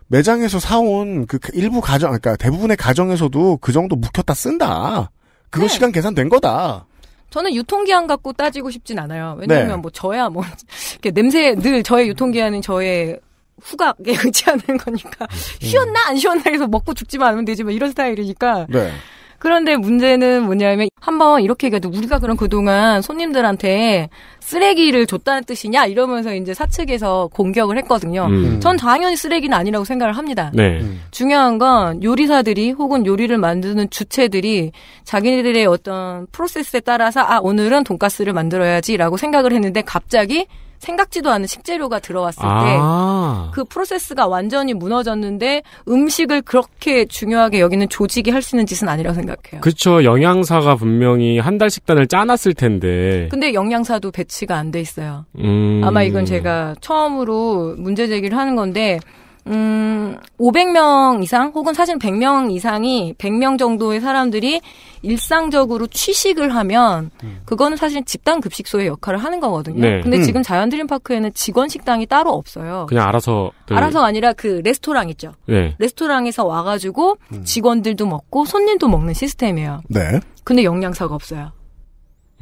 매장에서 사온 그 일부 가정 그러니까 대부분의 가정에서도 그 정도 묵혔다 쓴다. 그거 네. 시간 계산된 거다. 저는 유통기한 갖고 따지고 싶진 않아요. 왜냐면 네. 뭐 저야 뭐 냄새 늘 저의 유통기한은 저의 후각에 의지하는 거니까 음. 쉬었나 안 쉬었나 해서 먹고 죽지만 않으면 되지 만 뭐 이런 스타일이니까 네. 그런데 문제는 뭐냐면 한번 이렇게 얘기해도 우리가 그럼 그동안 손님들한테 쓰레기를 줬다는 뜻이냐 이러면서 이제 사측에서 공격을 했거든요. 음. 전 당연히 쓰레기는 아니라고 생각을 합니다. 네. 음. 중요한 건 요리사들이 혹은 요리를 만드는 주체들이 자기네들의 어떤 프로세스에 따라서 아 오늘은 돈가스를 만들어야지라고 생각을 했는데 갑자기 생각지도 않은 식재료가 들어왔을 아~ 때그 프로세스가 완전히 무너졌는데 음식을 그렇게 중요하게 여기는 조직이 할 수 있는 짓은 아니라고 생각해요. 그렇죠. 영양사가 분명히 한 달 식단을 짜놨을 텐데. 근데 영양사도 배치가 안 돼 있어요. 음... 아마 이건 제가 처음으로 문제 제기를 하는 건데 음, 500명 이상 혹은 사실 100명 이상이 100명 정도의 사람들이 일상적으로 취식을 하면 음. 그거는 사실 집단 급식소의 역할을 하는 거거든요. 네. 근데 음. 지금 자연드림파크에는 직원 식당이 따로 없어요. 그냥 알아서 그... 알아서 아니라 그 레스토랑 있죠. 네. 레스토랑에서 와 가지고 음. 직원들도 먹고 손님도 먹는 시스템이에요. 네. 근데 영양사가 없어요.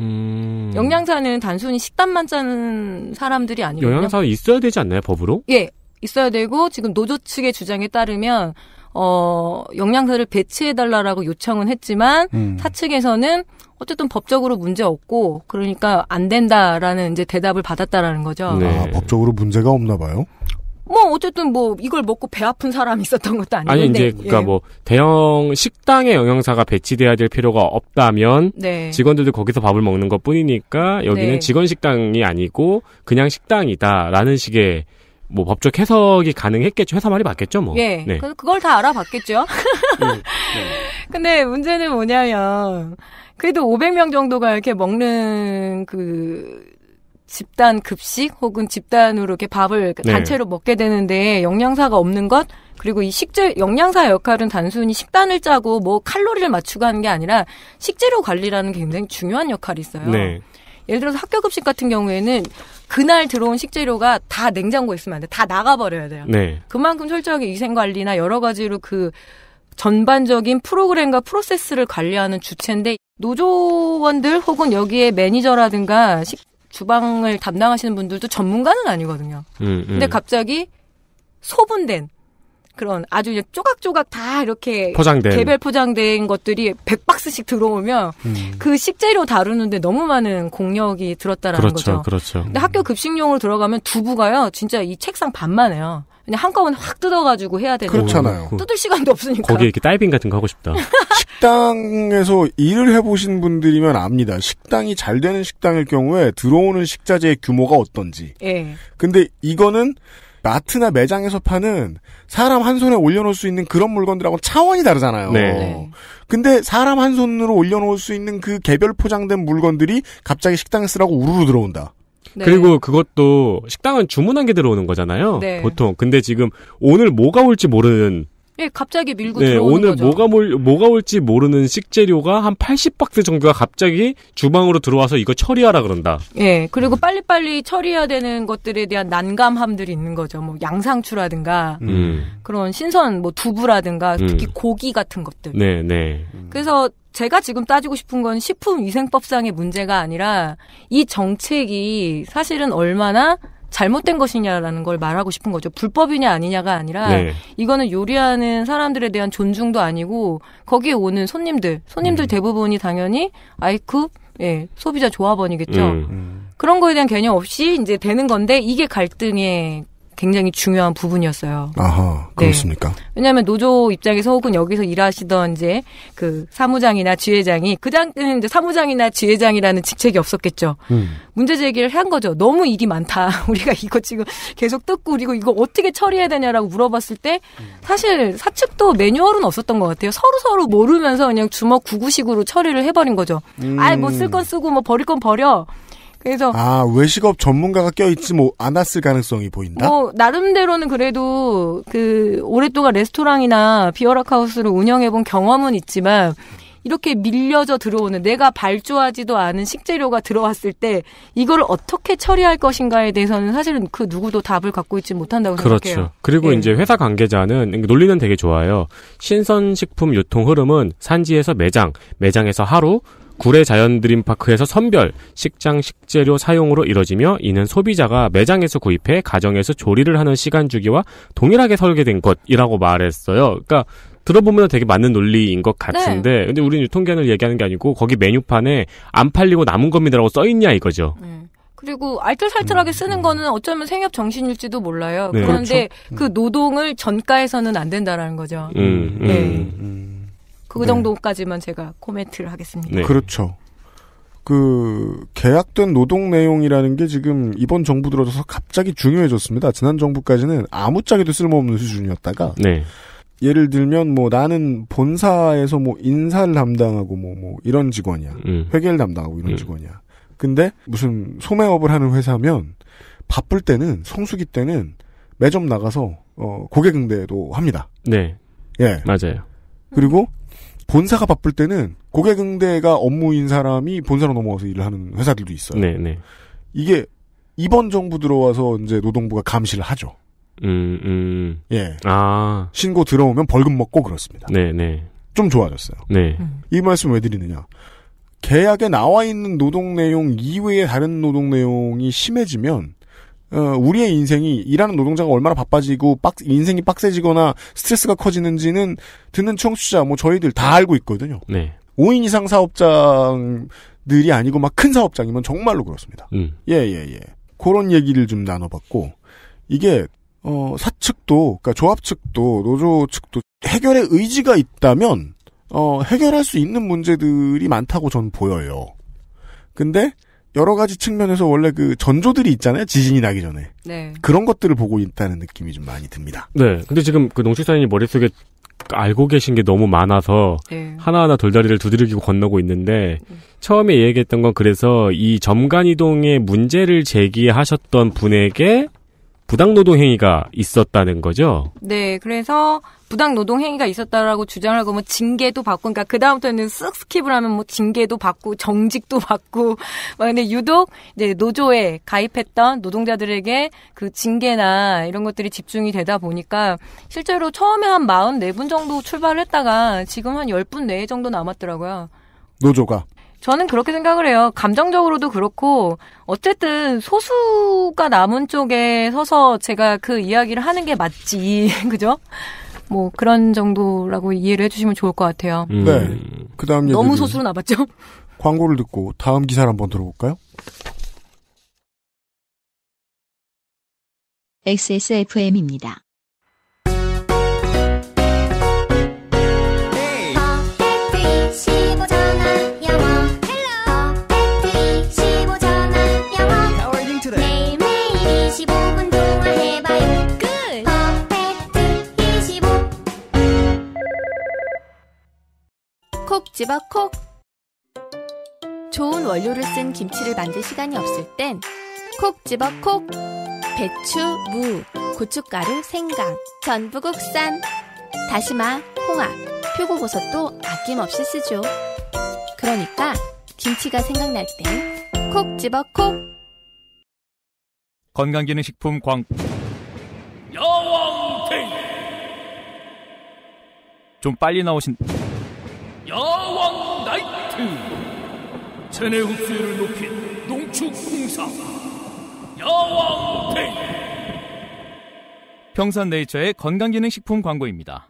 음... 영양사는 단순히 식단만 짜는 사람들이 아니고 영양사 있어야 되지 않나요 법으로? 예, 있어야 되고 지금 노조 측의 주장에 따르면 어, 영양사를 배치해달라라고 요청은 했지만, 음. 사측에서는 어쨌든 법적으로 문제 없고, 그러니까 안 된다라는 이제 대답을 받았다라는 거죠. 네. 아, 법적으로 문제가 없나 봐요? 뭐, 어쨌든 뭐, 이걸 먹고 배 아픈 사람이 있었던 것도 아닌데. 아니, 이제, 네. 그니까 예. 뭐, 대형 식당에 영양사가 배치돼야 될 필요가 없다면, 네. 직원들도 거기서 밥을 먹는 것 뿐이니까, 여기는 네. 직원 식당이 아니고, 그냥 식당이다라는 식의 뭐 법적 해석이 가능했겠죠. 회사 말이 맞겠죠, 뭐. 예. 네. 그래서 그걸 다 알아봤겠죠. 네. 근데 문제는 뭐냐면 그래도 500명 정도가 이렇게 먹는 그 집단 급식 혹은 집단으로 이렇게 밥을 네. 단체로 먹게 되는데 영양사가 없는 것 그리고 이 식재 영양사 역할은 단순히 식단을 짜고 뭐 칼로리를 맞추고 하는 게 아니라 식재료 관리라는 굉장히 중요한 역할이 있어요. 네. 예를 들어서 학교 급식 같은 경우에는 그날 들어온 식재료가 다 냉장고에 있으면 안 돼. 다 나가버려야 돼요. 네. 그만큼 철저하게 위생관리나 여러 가지로 그 전반적인 프로그램과 프로세스를 관리하는 주체인데 노조원들 혹은 여기에 매니저라든가 식, 주방을 담당하시는 분들도 전문가는 아니거든요. 음, 음. 근데 갑자기 소분된 그런 아주 조각조각 다 이렇게 포장된. 개별 포장된 것들이 100박스씩 들어오면 음. 그 식재료 다루는데 너무 많은 공력이 들었다라는 그렇죠, 거죠. 그렇죠. 근데 학교 급식용으로 들어가면 두부가요. 진짜 이 책상 반만 해요. 그냥 한꺼번에 확 뜯어가지고 해야 되는 그렇잖아요. 그 뜯을 시간도 없으니까. 거기에 이렇게 다이빙 같은 거 하고 싶다. 식당에서 일을 해보신 분들이면 압니다. 식당이 잘 되는 식당일 경우에 들어오는 식자재의 규모가 어떤지. 예. 근데 이거는 마트나 매장에서 파는 사람 한 손에 올려놓을 수 있는 그런 물건들하고 차원이 다르잖아요. 네. 근데 사람 한 손으로 올려놓을 수 있는 그 개별 포장된 물건들이 갑자기 식당에 쓰라고 우르르 들어온다. 네. 그리고 그것도 식당은 주문한 게 들어오는 거잖아요. 네. 보통. 근데 지금 오늘 뭐가 올지 모르는 예, 갑자기 밀고 네, 들어오는 오늘 거죠. 뭐가 뭘, 뭐가 올지 모르는 식재료가 한 80박스 정도가 갑자기 주방으로 들어와서 이거 처리하라 그런다. 예, 그리고 빨리빨리 처리해야 되는 것들에 대한 난감함들이 있는 거죠. 뭐 양상추라든가 음. 그런 신선 뭐 두부라든가 음. 특히 음. 고기 같은 것들. 네, 네. 그래서 제가 지금 따지고 싶은 건 식품 위생법상의 문제가 아니라 이 정책이 사실은 얼마나 잘못된 것이냐라는 걸 말하고 싶은 거죠. 불법이냐 아니냐가 아니라 네. 이거는 요리하는 사람들에 대한 존중도 아니고 거기에 오는 손님들, 손님들 음. 대부분이 당연히 아이쿠 예, 소비자 조합원이겠죠. 음. 음. 그런 거에 대한 개념 없이 이제 되는 건데 이게 갈등의 굉장히 중요한 부분이었어요. 아하, 네. 그렇습니까? 네. 왜냐하면 노조 입장에서 혹은 여기서 일하시던 이제 그 사무장이나 지회장이 그당시 사무장이나 지회장이라는 직책이 없었겠죠. 음. 문제 제기를 한 거죠. 너무 일이 많다. 우리가 이거 지금 계속 뜯고 그리고 이거 어떻게 처리해야 되냐라고 물어봤을 때 사실 사측도 매뉴얼은 없었던 것 같아요. 서로 서로 모르면서 그냥 주먹 구구식으로 처리를 해버린 거죠. 음. 아이 뭐 쓸 건 쓰고 뭐 버릴 건 버려. 그래서 아 외식업 전문가가 껴있지 뭐 않았을 가능성이 보인다. 뭐 나름대로는 그래도 그 오랫동안 레스토랑이나 비어라카우스를 운영해본 경험은 있지만 이렇게 밀려져 들어오는 내가 발주하지도 않은 식재료가 들어왔을 때 이걸 어떻게 처리할 것인가에 대해서는 사실은 그 누구도 답을 갖고 있지 못한다고 그렇죠. 생각해요. 그렇죠. 그리고 예. 이제 회사 관계자는 논리는 되게 좋아요. 신선식품 유통 흐름은 산지에서 매장, 매장에서 하루, 구례 자연드림파크에서 선별, 식장 식재료 사용으로 이뤄지며 이는 소비자가 매장에서 구입해 가정에서 조리를 하는 시간 주기와 동일하게 설계된 것이라고 말했어요. 그러니까 들어보면 되게 맞는 논리인 것 같은데 네. 근데 우리는 유통기한을 얘기하는 게 아니고 거기 메뉴판에 안 팔리고 남은 겁니다라고 써 있냐 이거죠. 음. 그리고 알뜰살뜰하게 음. 쓰는 음. 거는 어쩌면 생협 정신일지도 몰라요. 네. 그런데 그렇죠? 그 노동을 전가해서는 안 된다라는 거죠. 음, 네. 음, 네. 그 네. 정도까지만 제가 코멘트를 하겠습니다. 네. 그렇죠. 그 계약된 노동 내용이라는 게 지금 이번 정부 들어서 갑자기 중요해졌습니다. 지난 정부까지는 아무짝에도 쓸모없는 수준이었다가 네. 예를 들면 뭐 나는 본사에서 뭐 인사를 담당하고 뭐뭐 뭐 이런 직원이야. 음. 회계를 담당하고 이런 음. 직원이야. 근데 무슨 소매업을 하는 회사면 바쁠 때는 성수기 때는 매점 나가서 어 고객 응대도 합니다. 네. 예. 맞아요. 그리고 본사가 바쁠 때는 고객 응대가 업무인 사람이 본사로 넘어와서 일을 하는 회사들도 있어요. 네, 네. 이게 이번 정부 들어와서 이제 노동부가 감시를 하죠. 음, 음. 예. 아. 신고 들어오면 벌금 먹고 그렇습니다. 네, 네. 좀 좋아졌어요. 네. 이 말씀 왜 드리느냐. 계약에 나와 있는 노동 내용 이외의 다른 노동 내용이 심해지면 어, 우리의 인생이 일하는 노동자가 얼마나 바빠지고 빡, 인생이 빡세지거나 스트레스가 커지는지는 듣는 청취자 뭐 저희들 다 알고 있거든요. 네. 5인 이상 사업장들이 아니고 막 큰 사업장이면 정말로 그렇습니다. 음. 예, 예, 예. 그런 얘기를 좀 나눠봤고, 이게, 어, 사측도, 그니까 조합 측도, 노조 측도 해결의 의지가 있다면, 어, 해결할 수 있는 문제들이 많다고 저는 보여요. 근데, 여러 가지 측면에서 원래 그 전조들이 있잖아요. 지진이 나기 전에. 네. 그런 것들을 보고 있다는 느낌이 좀 많이 듭니다. 네. 근데 지금 그 농축사님이 머릿속에 알고 계신 게 너무 많아서 네. 하나하나 돌다리를 두드리고 건너고 있는데 네. 처음에 얘기했던 건 그래서 이 점간이동의 문제를 제기하셨던 분에게 부당노동 행위가 있었다는 거죠? 네, 그래서 부당노동 행위가 있었다라고 주장하고 뭐 징계도 받고, 그러니까 그다음부터는 쓱 스킵을 하면 뭐 징계도 받고, 정직도 받고, 뭐 근데 유독 이제 노조에 가입했던 노동자들에게 그 징계나 이런 것들이 집중이 되다 보니까 실제로 처음에 한 44분 정도 출발했다가 지금 한 10분 내에 정도 남았더라고요. 노조가? 저는 그렇게 생각을 해요. 감정적으로도 그렇고 어쨌든 소수가 남은 쪽에 서서 제가 그 이야기를 하는 게 맞지, 그죠? 뭐 그런 정도라고 이해를 해주시면 좋을 것 같아요. 음. 네. 그다음 얘기 너무 소수로 남았죠. 광고를 듣고 다음 기사를 한번 들어볼까요? XSFM입니다. 집어 콕! 좋은 원료를 쓴 김치를 만들 시간이 없을 땐 콕 집어 콕! 배추, 무, 고춧가루, 생강, 전부 국산, 다시마, 홍합, 표고버섯도 아낌없이 쓰죠. 그러니까 김치가 생각날 땐콕 집어 콕! 건강기능식품 광... 여왕탱! 좀 빨리 나오신... 야왕 나이트 체내 흡수율을 높인 농축 풍사 야왕 테이 평산 네이처의 건강기능식품 광고입니다.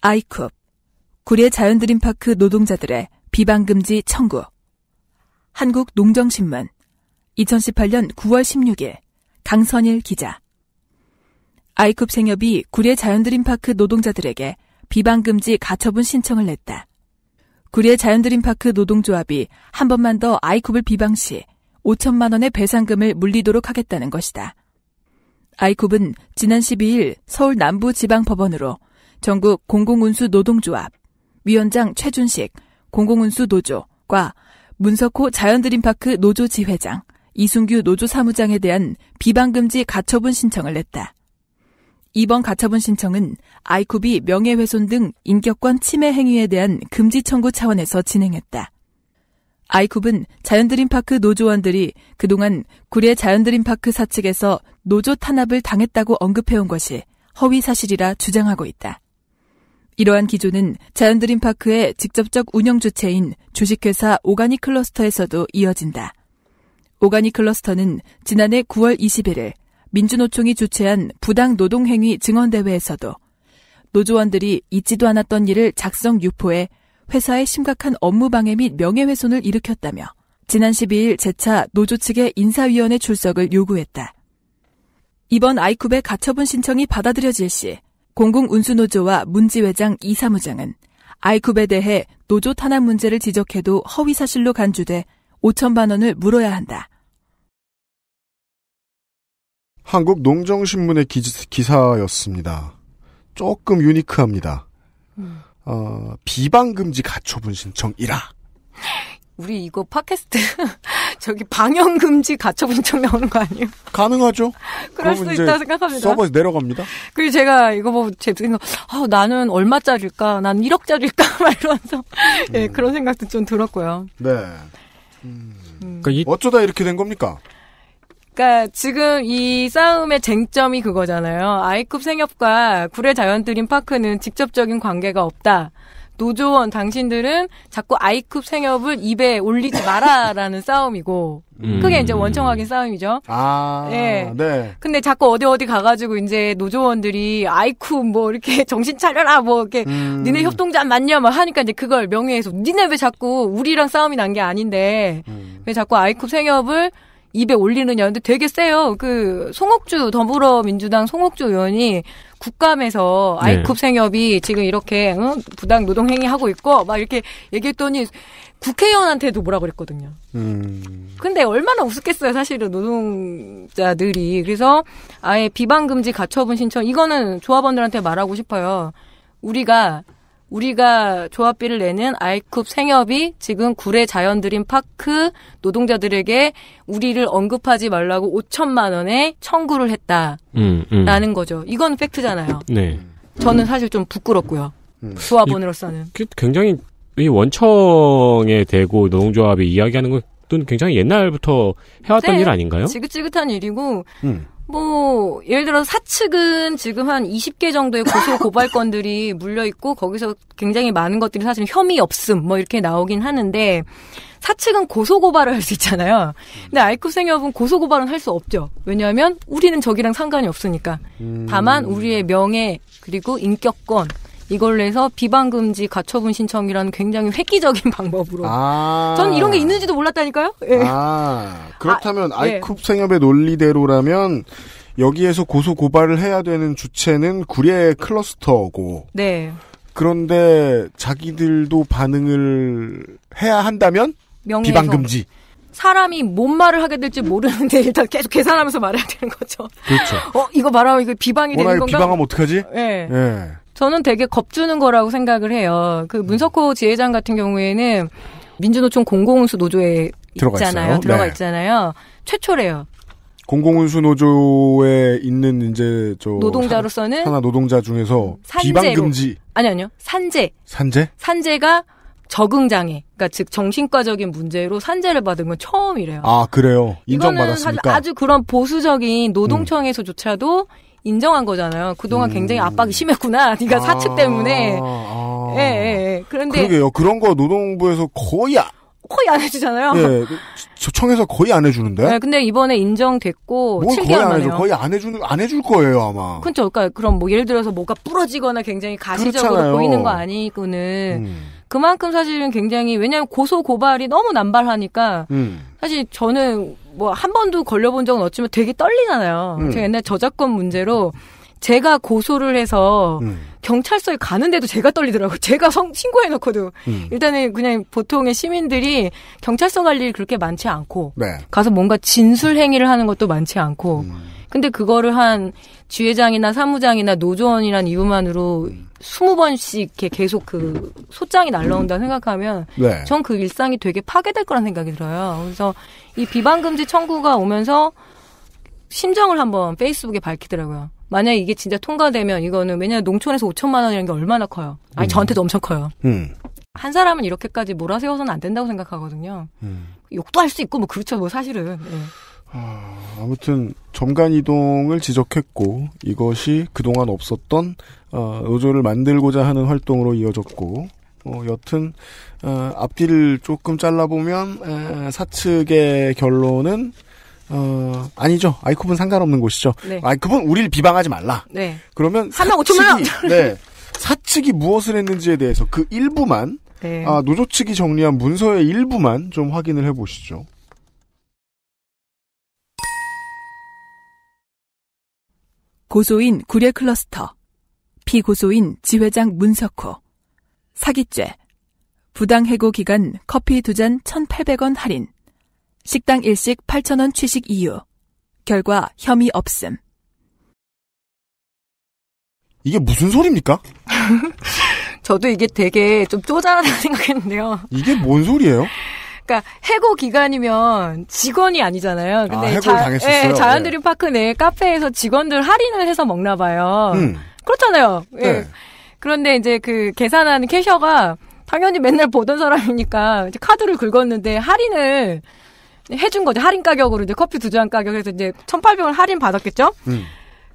아이쿱 구례 자연드림파크 노동자들의 비방금지 청구 한국농정신문 2018년 9월 16일 강선일 기자 아이쿱 생협이 구례 자연드림파크 노동자들에게 비방금지 가처분 신청을 냈다. 구례 자연드림파크 노동조합이 한 번만 더 아이쿱을 비방시 5천만 원의 배상금을 물리도록 하겠다는 것이다. 아이쿱은 지난 12일 서울 남부지방법원으로 전국 공공운수 노동조합 위원장 최준식 공공운수 노조과 문석호 자연드림파크 노조 지회장 이순규 노조 사무장에 대한 비방금지 가처분 신청을 냈다. 이번 가처분 신청은 아이쿱이 명예훼손 등 인격권 침해 행위에 대한 금지 청구 차원에서 진행했다. 아이쿱은 자연드림파크 노조원들이 그동안 구례 자연드림파크 사측에서 노조 탄압을 당했다고 언급해온 것이 허위 사실이라 주장하고 있다. 이러한 기조는 자연드림파크의 직접적 운영 주체인 주식회사 오가니 클러스터에서도 이어진다. 오가니 클러스터는 지난해 9월 21일 민주노총이 주최한 부당 노동행위 증언대회에서도 노조원들이 잊지도 않았던 일을 작성 유포해 회사의 심각한 업무방해 및 명예훼손을 일으켰다며 지난 12일 재차 노조 측의 인사위원회 출석을 요구했다. 이번 아이쿱의 가처분 신청이 받아들여질 시 공공운수노조와 문지회장 이사무장은 아이쿱에 대해 노조 탄압 문제를 지적해도 허위사실로 간주돼 5천만 원을 물어야 한다. 한국 농정신문의 기, 사였습니다 조금 유니크합니다. 음. 어, 비방금지 가처분 신청이라. 우리 이거 팟캐스트 저기 방영 금지 가처분 신청 나오는 거 아니에요? 가능하죠. 그럴 수 있다 생각합니다. 서버에 내려갑니다. 그리고 제가 이거 뭐제 생각, 아 나는 얼마짜리일까? 난 1억짜리일까? 막 이러면서 예 음. 네, 그런 생각도 좀 들었고요. 네. 음. 그러니까 이... 음. 어쩌다 이렇게 된 겁니까? 그러니까 지금 이 싸움의 쟁점이 그거잖아요. 아이쿱 생협과 구례 자연드림 파크는 직접적인 관계가 없다. 노조원 당신들은 자꾸 아이쿱 생협을 입에 올리지 마라라는 싸움이고 음. 그게 이제 원청학인 싸움이죠. 아, 예. 네. 근데 자꾸 어디 어디 가가지고 이제 노조원들이 아이쿱 뭐 이렇게 정신 차려라 뭐 이렇게 음. 니네 협동자 맞냐 막 뭐 하니까 이제 그걸 명예훼서 니네 왜 자꾸 우리랑 싸움이 난 게 아닌데 음. 왜 자꾸 아이쿱 생협을 입에 올리느냐근데 되게 세요. 그 송옥주 더불어민주당 송옥주 의원이 국감에서 네. 아이쿱 생협이 지금 이렇게 응? 부당 노동행위 하고 있고 막 이렇게 얘기했더니 국회의원한테도 뭐라 그랬거든요. 음. 근데 얼마나 우습겠어요, 사실은 노동자들이. 그래서 아예 비방 금지 가처분 신청 이거는 조합원들한테 말하고 싶어요. 우리가 우리가 조합비를 내는 아이쿱 생협이 지금 구례 자연드림 파크 노동자들에게 우리를 언급하지 말라고 5천만 원에 청구를 했다라는 음, 음. 거죠. 이건 팩트잖아요. 네. 저는 사실 좀 부끄럽고요. 음. 조합원으로서는. 이, 그 굉장히 이 원청에 대고 노동조합이 이야기하는 건 굉장히 옛날부터 해왔던 네, 일 아닌가요? 지긋지긋한 일이고 음. 뭐 예를 들어 서 사측은 지금 한 20개 정도의 고소 고발 건들이 물려 있고 거기서 굉장히 많은 것들이 사실 혐의 없음 뭐 이렇게 나오긴 하는데 사측은 고소 고발을 할 수 있잖아요. 근데 아이 생협은 고소 고발은 할 수 없죠. 왜냐하면 우리는 저기랑 상관이 없으니까. 음. 다만 우리의 명예 그리고 인격권 이걸내서 비방금지 가처분 신청이라는 굉장히 획기적인 방법으로. 아. 전 이런 게 있는지도 몰랐다니까요? 예. 아. 그렇다면 아, 이쿱 예. 생협의 논리대로라면 여기에서 고소 고발을 해야 되는 주체는 구례 클러스터고. 네. 그런데 자기들도 반응을 해야 한다면 명예 비방 금지. 사람이 뭔 말을 하게 될지 모르는데 일단 계속 계산하면서 말해야 되는 거죠. 그렇죠. 어 이거 말하면 이거 비방이 되는 건가? 비방하면 어떡하지? 예. 네. 네. 저는 되게 겁주는 거라고 생각을 해요. 그 음. 문석호 지회장 같은 경우에는 민주노총 공공운수 노조에 들어가 있잖아요. 있어요. 들어가 네. 있잖아요. 최초래요. 공공운수 노조에 있는 이제 저 노동자로서는 하나 노동자 중에서 비방 금지 아니 아니요 산재 산재 산재가 적응 장애 그러니까 즉 정신과적인 문제로 산재를 받은 건 처음이래요. 아 그래요 인정받았습니까? 이거는 아주 그런 보수적인 노동청에서조차도 음. 인정한 거잖아요. 그동안 음. 굉장히 압박이 심했구나. 네가 아, 사측 때문에. 아, 예, 예, 예. 그런데 그러게요. 그런 거 노동부에서 거의 아, 거의 안 해주잖아요. 예, 그 청에서 거의 안 해주는데. 네, 근데 이번에 인정됐고 뭘 7개월 거의 안 해줘. 거의 안 해주는 안 해줄 거예요 아마. 그렇죠. 그러니까 그럼 뭐 예를 들어서 뭐가 부러지거나 굉장히 가시적으로 그렇잖아요. 보이는 거 아니고는 음. 그만큼 사실은 굉장히 왜냐하면 고소 고발이 너무 남발하니까 음. 사실 저는 뭐한 번도 걸려본 적은 없지만 되게 떨리잖아요. 음. 제가 옛날 저작권 문제로 제가 고소를 해서 음. 경찰서에 가는데도 제가 떨리더라고. 요 제가 성, 신고해놓고도. 음. 일단은 그냥 보통의 시민들이 경찰서 갈 일이 그렇게 많지 않고. 네. 가서 뭔가 진술행위를 하는 것도 많지 않고. 음. 근데 그거를 한주회장이나 사무장이나 노조원이란 이유만으로 스무 번씩 계속 그 소장이 날라온다 생각하면 네. 전그 일상이 되게 파괴될 거란 생각이 들어요. 그래서 이 비방 금지 청구가 오면서 심정을 한번 페이스북에 밝히더라고요. 만약 이게 진짜 통과되면 이거는 왜냐 면 농촌에서 5천만 원이라는 게 얼마나 커요. 아니 음. 저한테도 엄청 커요. 음. 한 사람은 이렇게까지 몰아세워서는 안 된다고 생각하거든요. 음. 욕도 할 수 있고 뭐 그렇죠 뭐 사실은. 예. 아, 아무튼 점간 이동을 지적했고 이것이 그동안 없었던 어, 노조를 만들고자 하는 활동으로 이어졌고 어, 여튼 어, 앞뒤를 조금 잘라보면 에, 사측의 결론은 어, 아니죠. 아이쿱은 상관없는 곳이죠. 네. 아이쿱은 우리를 비방하지 말라. 네. 그러면 사측이, 네, 사측이 무엇을 했는지에 대해서 그 일부만 네. 아, 노조 측이 정리한 문서의 일부만 좀 확인을 해보시죠. 고소인 구례 클러스터, 피고소인 지회장 문석호, 사기죄, 부당해고 기간 커피 두 잔 1,800원 할인, 식당 일식 8,000원 취식 이유, 결과 혐의 없음. 이게 무슨 소리입니까? 저도 이게 되게 좀 쪼잔하다 생각했는데요. 이게 뭔 소리예요? 그러니까 해고 기간이면 직원이 아니잖아요. 아, 근데 아, 해고 당했었어요. 예, 자연드림 네. 파크 내 카페에서 직원들 할인을 해서 먹나 봐요. 음. 그렇잖아요. 예. 네. 그런데 이제 그 계산하는 캐셔가 당연히 맨날 보던 사람이니까 이제 카드를 긁었는데 할인을 해준 거죠. 할인 가격으로 이제 커피 두 잔 가격에서 이제 1,800원 할인 받았겠죠? 음.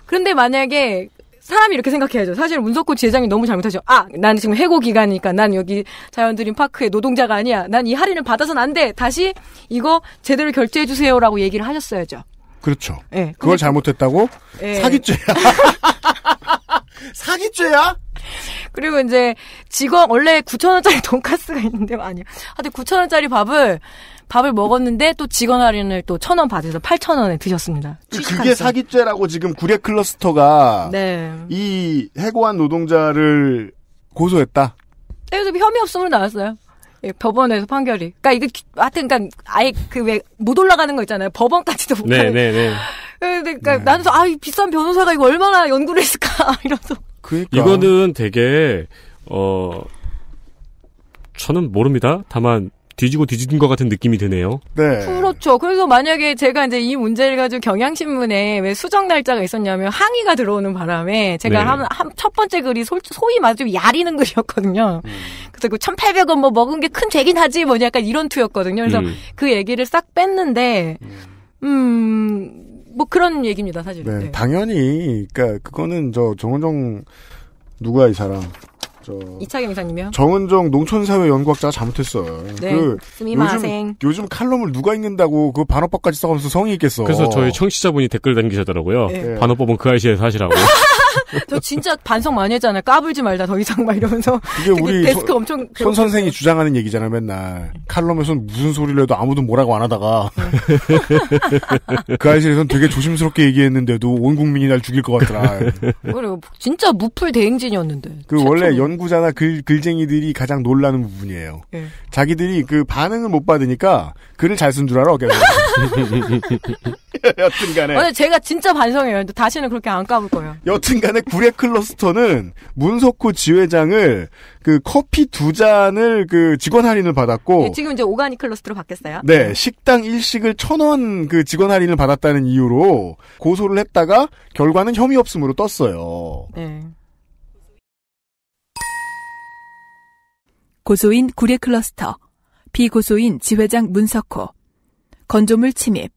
그런데 만약에 사람이 이렇게 생각해야죠. 사실 문석구 지회장이 너무 잘못하죠. 아, 난 지금 해고 기간이니까 난 여기 자연드림 파크의 노동자가 아니야. 난 이 할인을 받아선 안 돼. 다시 이거 제대로 결제해 주세요라고 얘기를 하셨어야죠. 그렇죠. 네, 그걸 그 잘못했다고 네. 사기죄야. 사기죄야? 그리고 이제 직원 원래 9천 원짜리 돈가스가 있는데 아니요. 하여튼 9천 원짜리 밥을 밥을 먹었는데 또 직원 할인을 또 천 원 받으셔서 팔천 원에 드셨습니다. 그게 사기죄라고 지금 구례 클러스터가 네. 이 해고한 노동자를 고소했다. 때도 네, 혐의 없음으로 나왔어요. 예, 법원에서 판결이. 그러니까 이거 하여튼 그니까 아예 그 왜 못 올라가는 거 있잖아요. 법원까지도 못 네, 가는. 네, 네. 예, 그러니까 네. 나는 아 비싼 변호사가 이거 얼마나 연구를 했을까 이러서. 그러니까. 이거는 되게 어 저는 모릅니다. 다만 뒤지고 뒤진 것 같은 느낌이 드네요. 네. 그렇죠. 그래서 만약에 제가 이제 이 문제를 가지고 경향신문에 왜 수정 날짜가 있었냐면 항의가 들어오는 바람에 제가 네. 한, 첫 번째 글이 소, 위 말해 좀 야리는 글이었거든요. 음. 그래서 그 1,800원 뭐 먹은 게 큰 죄긴 하지 뭐 약간 이런 투였거든요. 그래서 음. 그 얘기를 싹 뺐는데, 음, 음 뭐 그런 얘기입니다, 사실은. 네, 네. 당연히, 그니까 그거는 저정원정 누구야 이 사람. 이차경 이사님이요? 정은정 농촌사회 연구학자 잘못했어요. 네. 그 요즘, 요즘 칼럼을 누가 읽는다고 그 반어법까지 써가면서 성의 있겠어. 그래서 저희 청취자분이 댓글 남기셨더라고요. 네. 네. 반어법은 그 아이씨에서 하시라고. 저 진짜 반성 많이 했잖아요. 까불지 말자 더 이상 막 이러면서. 이게 우리 데스크 소, 엄청 손 선생이 주장하는 얘기잖아요. 맨날 칼럼에선 무슨 소리를 해도 아무도 뭐라고 안 하다가 네. 그 아이실에선 되게 조심스럽게 얘기했는데도 온 국민이 날 죽일 것 같더라. 그리고 진짜 무풀 대행진이었는데. 그 원래 연구자나 글 글쟁이들이 가장 놀라는 부분이에요. 네. 자기들이 그 반응을 못 받으니까 글을 잘 쓴 줄 알아. 계속. 여튼간에. 아니, 제가 진짜 반성해요. 다시는 그렇게 안 까불 거예요. 여튼간. 간의 구례 클러스터는 문석호 지회장을 그 커피 두 잔을 그 직원 할인을 받았고 네, 지금 이제 오가닉 클러스터로 바뀌었어요. 네, 식당 일식을 천 원 그 직원 할인을 받았다는 이유로 고소를 했다가 결과는 혐의 없음으로 떴어요. 네. 고소인 구례 클러스터, 비고소인 지회장 문석호, 건조물 침입,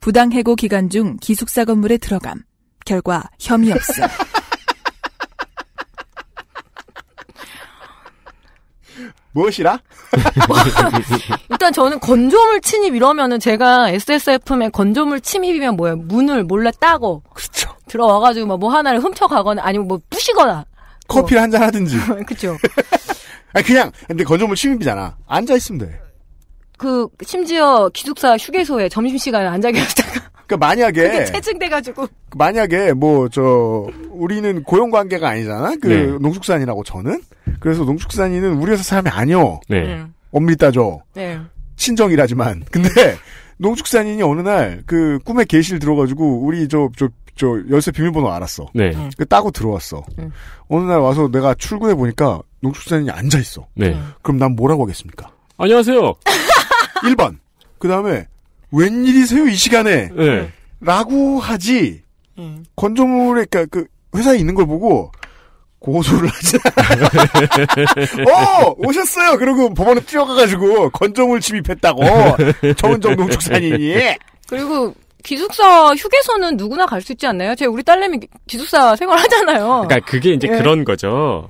부당해고 기간 중 기숙사 건물에 들어감, 결과 혐의 없음. 무엇이라? 일단 저는 건조물 침입 이러면은 제가 SSFM의 건조물 침입이면 뭐예 문을 몰래 따고 그쵸. 그렇죠. 들어와가지고 뭐 하나를 훔쳐가거나 아니면 뭐 부시거나 커피를 한잔 하든지. 그렇아 그냥 근데 건조물 침입이잖아. 앉아 있으면 돼. 그 심지어 기숙사 휴게소에 점심시간에 앉아 계셨다가그 그러니까 만약에 체증돼가지고 그 만약에 뭐 저 우리는 고용 관계가 아니잖아 그 네. 농축산이라고 저는 그래서 농축산인은 우리 회사 사람이 아니요 네. 네. 엄밀히 따져 네. 친정이라지만 근데 농축산인이 어느 날 그 꿈의 계실 들어가지고 우리 저 저 저 열쇠 비밀번호 알았어. 네. 네. 그 따고 들어왔어. 네. 어느 날 와서 내가 출근해 보니까 농축산인이 앉아 있어. 네. 그럼 난 뭐라고 하겠습니까? 안녕하세요. 1번. 그 다음에, 웬일이세요, 이 시간에? 네. 라고 하지, 음. 예. 건조물에, 그니까, 그, 회사에 있는 걸 보고, 고소를 하지. 어! 오셨어요! 그러고 법원에 뛰어가가지고, 건조물 침입했다고. 저은정 농축산인이. 예. 그리고, 기숙사 휴게소는 누구나 갈 수 있지 않나요? 제 우리 딸내미 기숙사 생활하잖아요. 그러니까 그게 이제 예. 그런 거죠.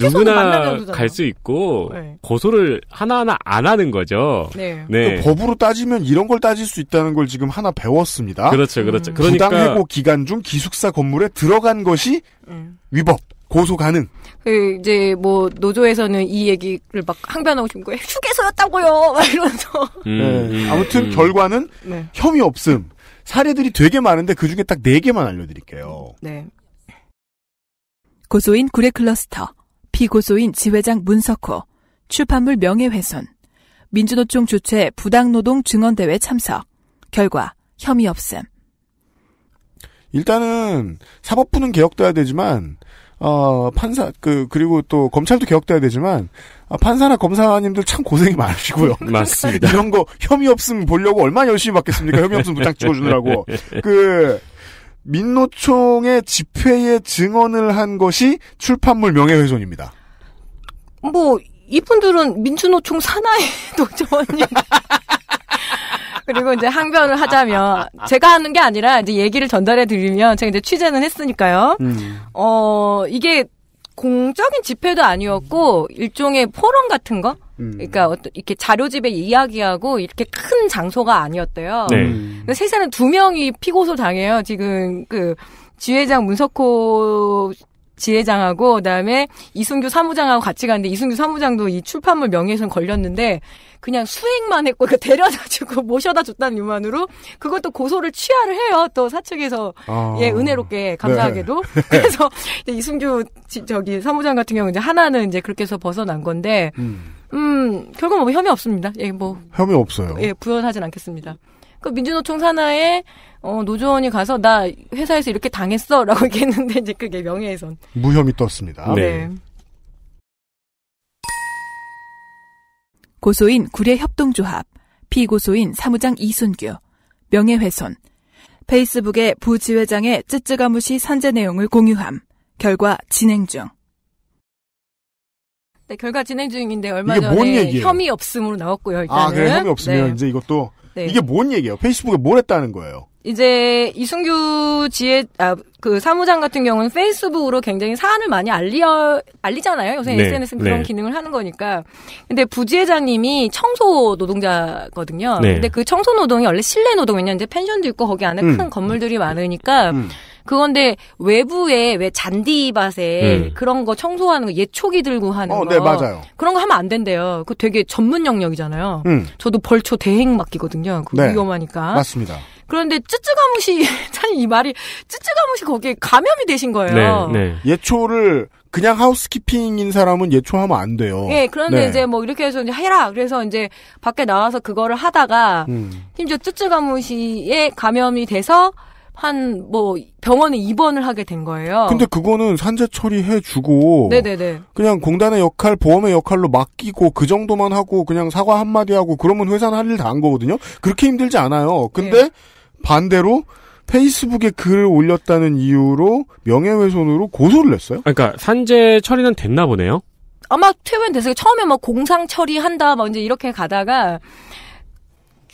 누구나 갈 수 있고 네. 고소를 하나하나 안 하는 거죠. 네. 네. 그러니까 법으로 따지면 이런 걸 따질 수 있다는 걸 지금 하나 배웠습니다. 그렇죠, 그렇죠. 음. 그러니까 부당 해고 기간 중 기숙사 건물에 들어간 것이 음. 위법. 고소 가능. 그 이제 뭐 노조에서는 이 얘기를 막 항변하고 싶은 거예요. 휴게소였다고요. 막 이러면서. 음, 네. 음 아무튼 음. 결과는 네. 혐의 없음. 사례들이 되게 많은데 그 중에 딱 네 개만 알려드릴게요. 네. 고소인 구례 클러스터. 피고소인 지회장 문석호, 출판물 명예훼손, 민주노총 주최 부당노동 증언대회 참석, 결과 혐의 없음. 일단은 사법부는 개혁돼야 되지만 어, 판사 그 그리고 또 검찰도 개혁돼야 되지만 아, 판사나 검사님들 참 고생이 많으시고요. 맞습니다. 이런 거 혐의 없음 보려고 얼마나 열심히 받겠습니까? 혐의 없음 부탁 찍어주느라고 그 민노총의 집회에 증언을 한 것이 출판물 명예훼손입니다. 뭐 이분들은 민주노총 사나이 노조원님 그리고 이제 항변을 하자면 제가 하는 게 아니라 이제 얘기를 전달해 드리면 제가 이제 취재는 했으니까요. 음. 어 이게 공적인 집회도 아니었고 일종의 포럼 같은 거 음. 그러니까 어떤 이렇게 자료집에 이야기하고 이렇게 큰 장소가 아니었대요. 네. 근데 세 사람 두 명이 피고소 당해요. 지금 그 지회장 문석호 지회장하고 그다음에 이승규 사무장하고 같이 갔는데 이승규 사무장도 이 출판물 명예훼손 걸렸는데 그냥 수행만 했고 그 데려다주고 모셔다 줬다는 이유만으로 그것도 고소를 취하를 해요. 또 사측에서 아... 예 은혜롭게 네. 감사하게도 네. 그래서 이승규 저기 사무장 같은 경우 이제 하나는 이제 그렇게 해서 벗어난 건데 음, 음 결국 뭐 혐의 없습니다. 예뭐 혐의 없어요. 예 부연하진 않겠습니다. 그 민주노총 산하에 어, 노조원이 가서 나 회사에서 이렇게 당했어라고 얘기했는데 이제 그게 명예훼손 무혐의 떴습니다. 네. 네. 고소인 구례협동조합, 피고소인 사무장 이순규, 명예훼손, 페이스북에 부지회장의 쯔쯔가무시 산재 내용을 공유함, 결과 진행 중. 네, 결과 진행 중인데 얼마 전에 혐의 없음으로 나왔고요. 일단은. 아, 그래 혐의 없으면 네. 이제 이것도 네. 이게 뭔 얘기예요? 페이스북에 뭘 했다는 거예요? 이제 이승규 지혜 아, 그 사무장 같은 경우는 페이스북으로 굉장히 사안을 많이 알리어 알리잖아요. 요새 네. SNS는 그런 네. 기능을 하는 거니까. 근데 부지회장님이 청소 노동자거든요. 네. 근데 그 청소 노동이 원래 실내 노동이냐 이제 펜션도 있고 거기 안에 음. 큰 건물들이 많으니까 음. 그건데 외부에 왜 잔디밭에 음. 그런 거 청소하는 거 예초기 들고 하는 어, 거. 네, 맞아요. 그런 거 하면 안 된대요. 그 되게 전문 영역이잖아요. 음. 저도 벌초 대행 맡기거든요. 그 네. 위험하니까. 맞습니다. 그런데 쯔쯔가무시 참 이 말이 쯔쯔가무시 거기에 감염이 되신 거예요. 네, 네. 예초를 그냥 하우스키핑인 사람은 예초하면 안 돼요. 예, 네, 그런데 네. 이제 뭐 이렇게 해서 이제 해라. 그래서 이제 밖에 나와서 그거를 하다가 음. 심지어 쯔쯔가무시에 감염이 돼서 한뭐 병원에 입원을 하게 된 거예요. 근데 그거는 산재 처리해 주고 네네네. 그냥 공단의 역할, 보험의 역할로 맡기고 그 정도만 하고 그냥 사과 한 마디 하고 그러면 회사는 할 일 다 한 거거든요. 그렇게 힘들지 않아요. 근데 네. 반대로 페이스북에 글을 올렸다는 이유로 명예훼손으로 고소를 냈어요. 아, 그러니까 산재 처리는 됐나 보네요. 아마 퇴원 됐어요. 처음에 막 뭐 공상 처리한다 막 뭐 이제 이렇게 가다가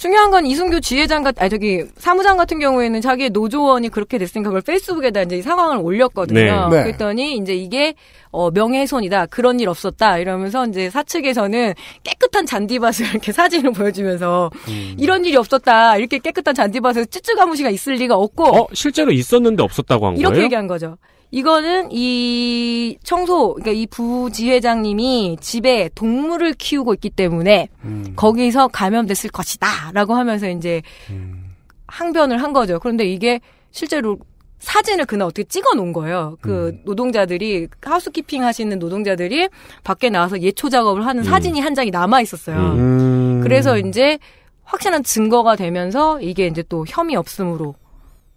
중요한 건 이순규 지회장 같, 아 저기 사무장 같은 경우에는 자기의 노조원이 그렇게 됐으니까 그걸 페이스북에다 이제 이 상황을 올렸거든요. 네. 네. 그랬더니 이제 이게 어, 명예훼손이다. 그런 일 없었다. 이러면서 이제 사측에서는 깨끗한 잔디밭을 이렇게 사진을 보여주면서 음. 이런 일이 없었다. 이렇게 깨끗한 잔디밭에서 쯔쯔가무시가 있을 리가 없고. 어, 실제로 있었는데 없었다고 한 이렇게 거예요? 이렇게 얘기한 거죠. 이거는 이 청소, 그러니까 이 부지회장님이 집에 동물을 키우고 있기 때문에 음. 거기서 감염됐을 것이다. 라고 하면서 이제 음. 항변을 한 거죠. 그런데 이게 실제로 사진을 그날 어떻게 찍어 놓은 거예요. 그 음. 노동자들이 하우스키핑 하시는 노동자들이 밖에 나와서 예초 작업을 하는 사진이 음. 한 장이 남아 있었어요. 음. 그래서 이제 확실한 증거가 되면서 이게 이제 또 혐의 없음으로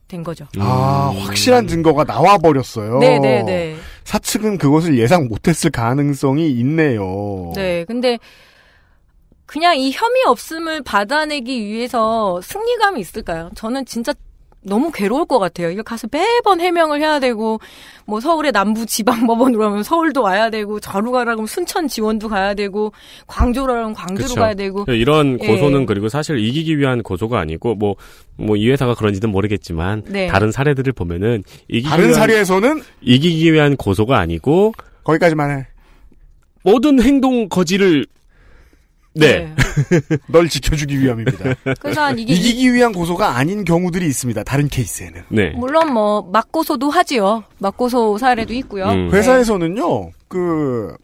된 거죠. 음. 아, 음. 확실한 증거가 나와 버렸어요. 네, 네, 네. 사측은 그것을 예상 못했을 가능성이 있네요. 네, 근데 그냥 이 혐의 없음을 받아내기 위해서 승리감이 있을까요? 저는 진짜 너무 괴로울 것 같아요. 이거 가서 매번 해명을 해야 되고 뭐 서울의 남부 지방 법원으로 하면 서울도 와야 되고 자루 가라고 순천 지원도 가야 되고 광주로 하면 광주로 그쵸. 가야 되고 예, 이런 예. 고소는 예. 그리고 사실 이기기 위한 고소가 아니고 뭐뭐 뭐이 회사가 그런지는 모르겠지만 네. 다른 사례들을 보면은 이기기 다른 위한, 사례에서는 이기기 위한 고소가 아니고 거기까지만 해. 모든 행동 거지를 네. 네. 널 지켜주기 위함입니다. 그래서 이게 이기기 위한 고소가 아닌 경우들이 있습니다. 다른 케이스에는. 네. 물론 뭐 막고소도 하지요. 막고소 사례도 있고요. 음. 네. 회사에서는요. 그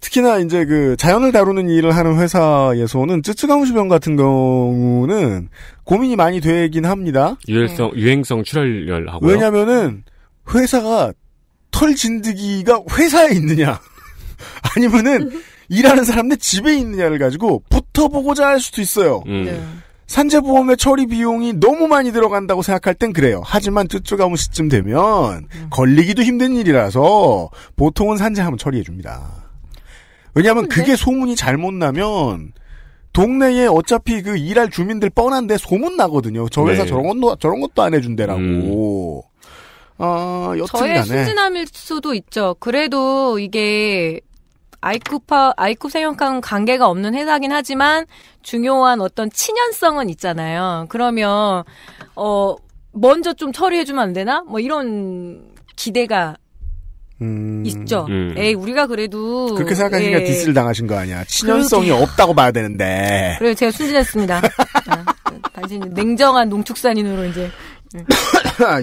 특히나 이제 그 자연을 다루는 일을 하는 회사에서는 쯔쯔강수병 같은 경우는 고민이 많이 되긴 합니다. 유행성 네. 유행성 출혈하고요. 왜냐면은 회사가 털 진드기가 회사에 있느냐 아니면은 일하는 사람네 집에 있느냐를 가지고 붙어보고자 할 수도 있어요. 음. 네. 산재보험의 처리 비용이 너무 많이 들어간다고 생각할 땐 그래요. 하지만 쭈쭈가무 시쯤 되면 음. 걸리기도 힘든 일이라서 보통은 산재하면 처리해줍니다. 왜냐하면 근데? 그게 소문이 잘못 나면 동네에 어차피 그 일할 주민들 뻔한데 소문 나거든요. 저 회사 네. 저런 것도 저런 것도 안 해준대라고. 음. 어, 여튼간에 저의 순진함일 수도 있죠. 그래도 이게 아이쿠파 아이쿠 생명과는 관계가 없는 회사긴 하지만 중요한 어떤 친연성은 있잖아요. 그러면 어 먼저 좀 처리해 주면 안 되나? 뭐 이런 기대가 음... 있죠. 음. 에이 우리가 그래도 그렇게 생각하니까 예. 디스를 당하신 거 아니야? 친연성이 그러게요. 없다고 봐야 되는데. 그래 제가 순진했습니다. 당신 아, 냉정한 농축산인으로 이제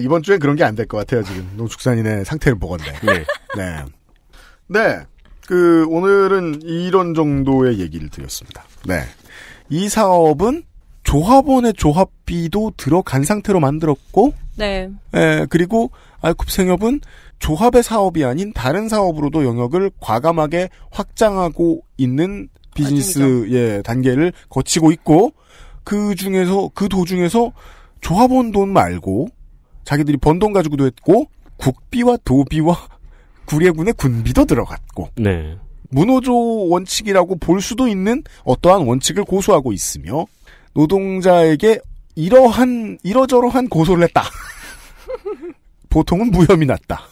이번 주엔 그런 게 안 될 것 같아요 지금 농축산인의 상태를 보건데. 네. 네. 네. 그 오늘은 이런 정도의 얘기를 드렸습니다. 네. 이 사업은 조합원의 조합비도 들어간 상태로 만들었고 네. 예, 그리고 알쿱생협은 조합의 사업이 아닌 다른 사업으로도 영역을 과감하게 확장하고 있는 비즈니스 의 예, 단계를 거치고 있고 그 중에서 그 도중에서 조합원 돈 말고 자기들이 번 돈 가지고도 했고 국비와 도비와 구례군의 군비도 들어갔고 네. 문호조 원칙이라고 볼 수도 있는 어떠한 원칙을 고수하고 있으며 노동자에게 이러한 이러저러한 고소를 했다. 보통은 무혐의 났다.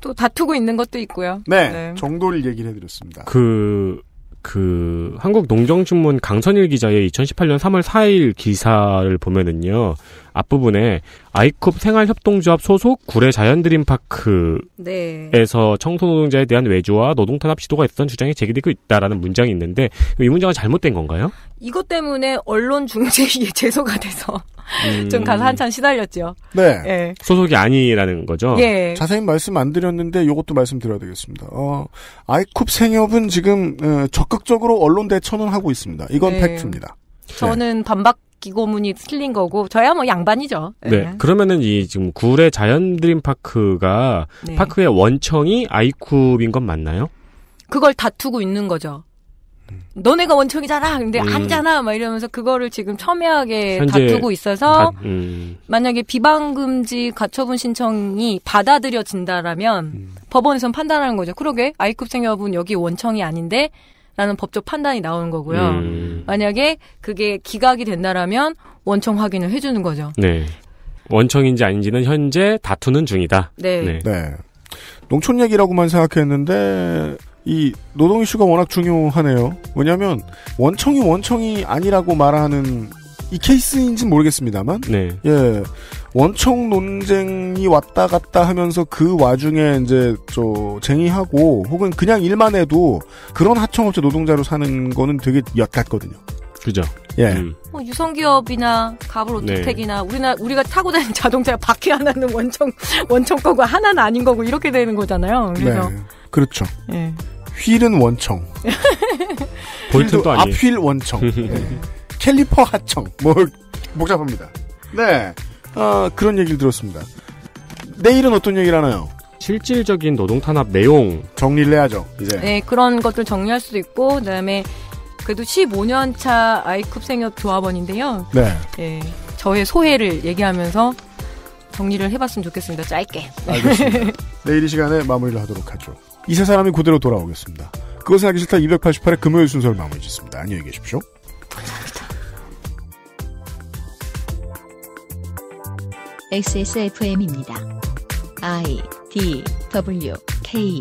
또 다투고 있는 것도 있고요. 네, 네. 정도를 얘기를 해드렸습니다. 그그 한국 농정신문 강선일 기자의 2018년 3월 4일 기사를 보면은요 앞부분에 아이쿱 생활협동조합 소속 구례 자연드림파크에서 네. 청소노동자에 대한 외주와 노동탄압 시도가 있었던 주장이 제기되고 있다라는 문장이 있는데 이 문장은 잘못된 건가요? 이것 때문에 언론 중재의 제소가 돼서 음. 좀 가서 한참 시달렸죠. 네. 예. 소속이 아니라는 거죠. 예. 자세히 말씀 안 드렸는데 이것도 말씀드려야 되겠습니다. 어, 아이쿱 생협은 지금 어, 적극적으로 언론 대처는 하고 있습니다. 이건 네. 팩트입니다. 저는 네. 반박 기고문이 틀린 거고 저야 뭐 양반이죠. 네. 네. 그러면은 이 지금 굴의 자연 드림 파크가 네. 파크의 원청이 아이쿱인 건 맞나요? 그걸 다투고 있는 거죠. 너네가 원청이잖아. 근데 음. 아니잖아. 막 이러면서 그거를 지금 첨예하게 다투고 있어서 다, 음. 만약에 비방 금지 가처분 신청이 받아들여진다라면 음. 법원에선 판단하는 거죠. 그러게 아이급 생여분 여기 원청이 아닌데 라는 법적 판단이 나오는 거고요. 음. 만약에 그게 기각이 된다라면 원청 확인을 해주는 거죠. 네. 원청인지 아닌지는 현재 다투는 중이다. 네. 네. 네. 농촌 얘기라고만 생각했는데 이 노동 이슈가 워낙 중요하네요. 왜냐하면 원청이 원청이 아니라고 말하는 이 케이스인지 모르겠습니다만, 네. 예 원청 논쟁이 왔다 갔다 하면서 그 와중에 이제 저 쟁의하고 혹은 그냥 일만 해도 그런 하청업체 노동자로 사는 거는 되게 엿같거든요. 그죠. 예. 음. 뭐 유성기업이나 가불 오토텍이나 네. 우리나 우리가 타고 다니는 자동차 바퀴 하나는 원청 원청 거고 하나는 아닌 거고 이렇게 되는 거잖아요. 그래서. 네. 그렇죠. 예. 휠은 원청. 볼트도 아니에요. 앞휠 원청. 네. 캘리퍼 하청. 뭐 복잡합니다. 네. 아, 그런 얘기를 들었습니다. 내일은 어떤 얘기를 하나요? 실질적인 노동 탄압 내용 정리를 해야죠. 이제. 네, 그런 것들 정리할 수도 있고 그다음에 그래도 15년 차 아이쿱 생협 조합원인데요. 네. 네. 저의 소회를 얘기하면서 정리를 해봤으면 좋겠습니다. 짧게. 알겠습니다. 내일 이 시간에 마무리를 하도록 하죠. 이세 사람이 그대로 돌아오겠습니다. 그것은 하기 싫다 288의 금요일 순서를 마무리 짓습니다. 안녕히 계십시오. 감사합니다. XSFM입니다. I D W K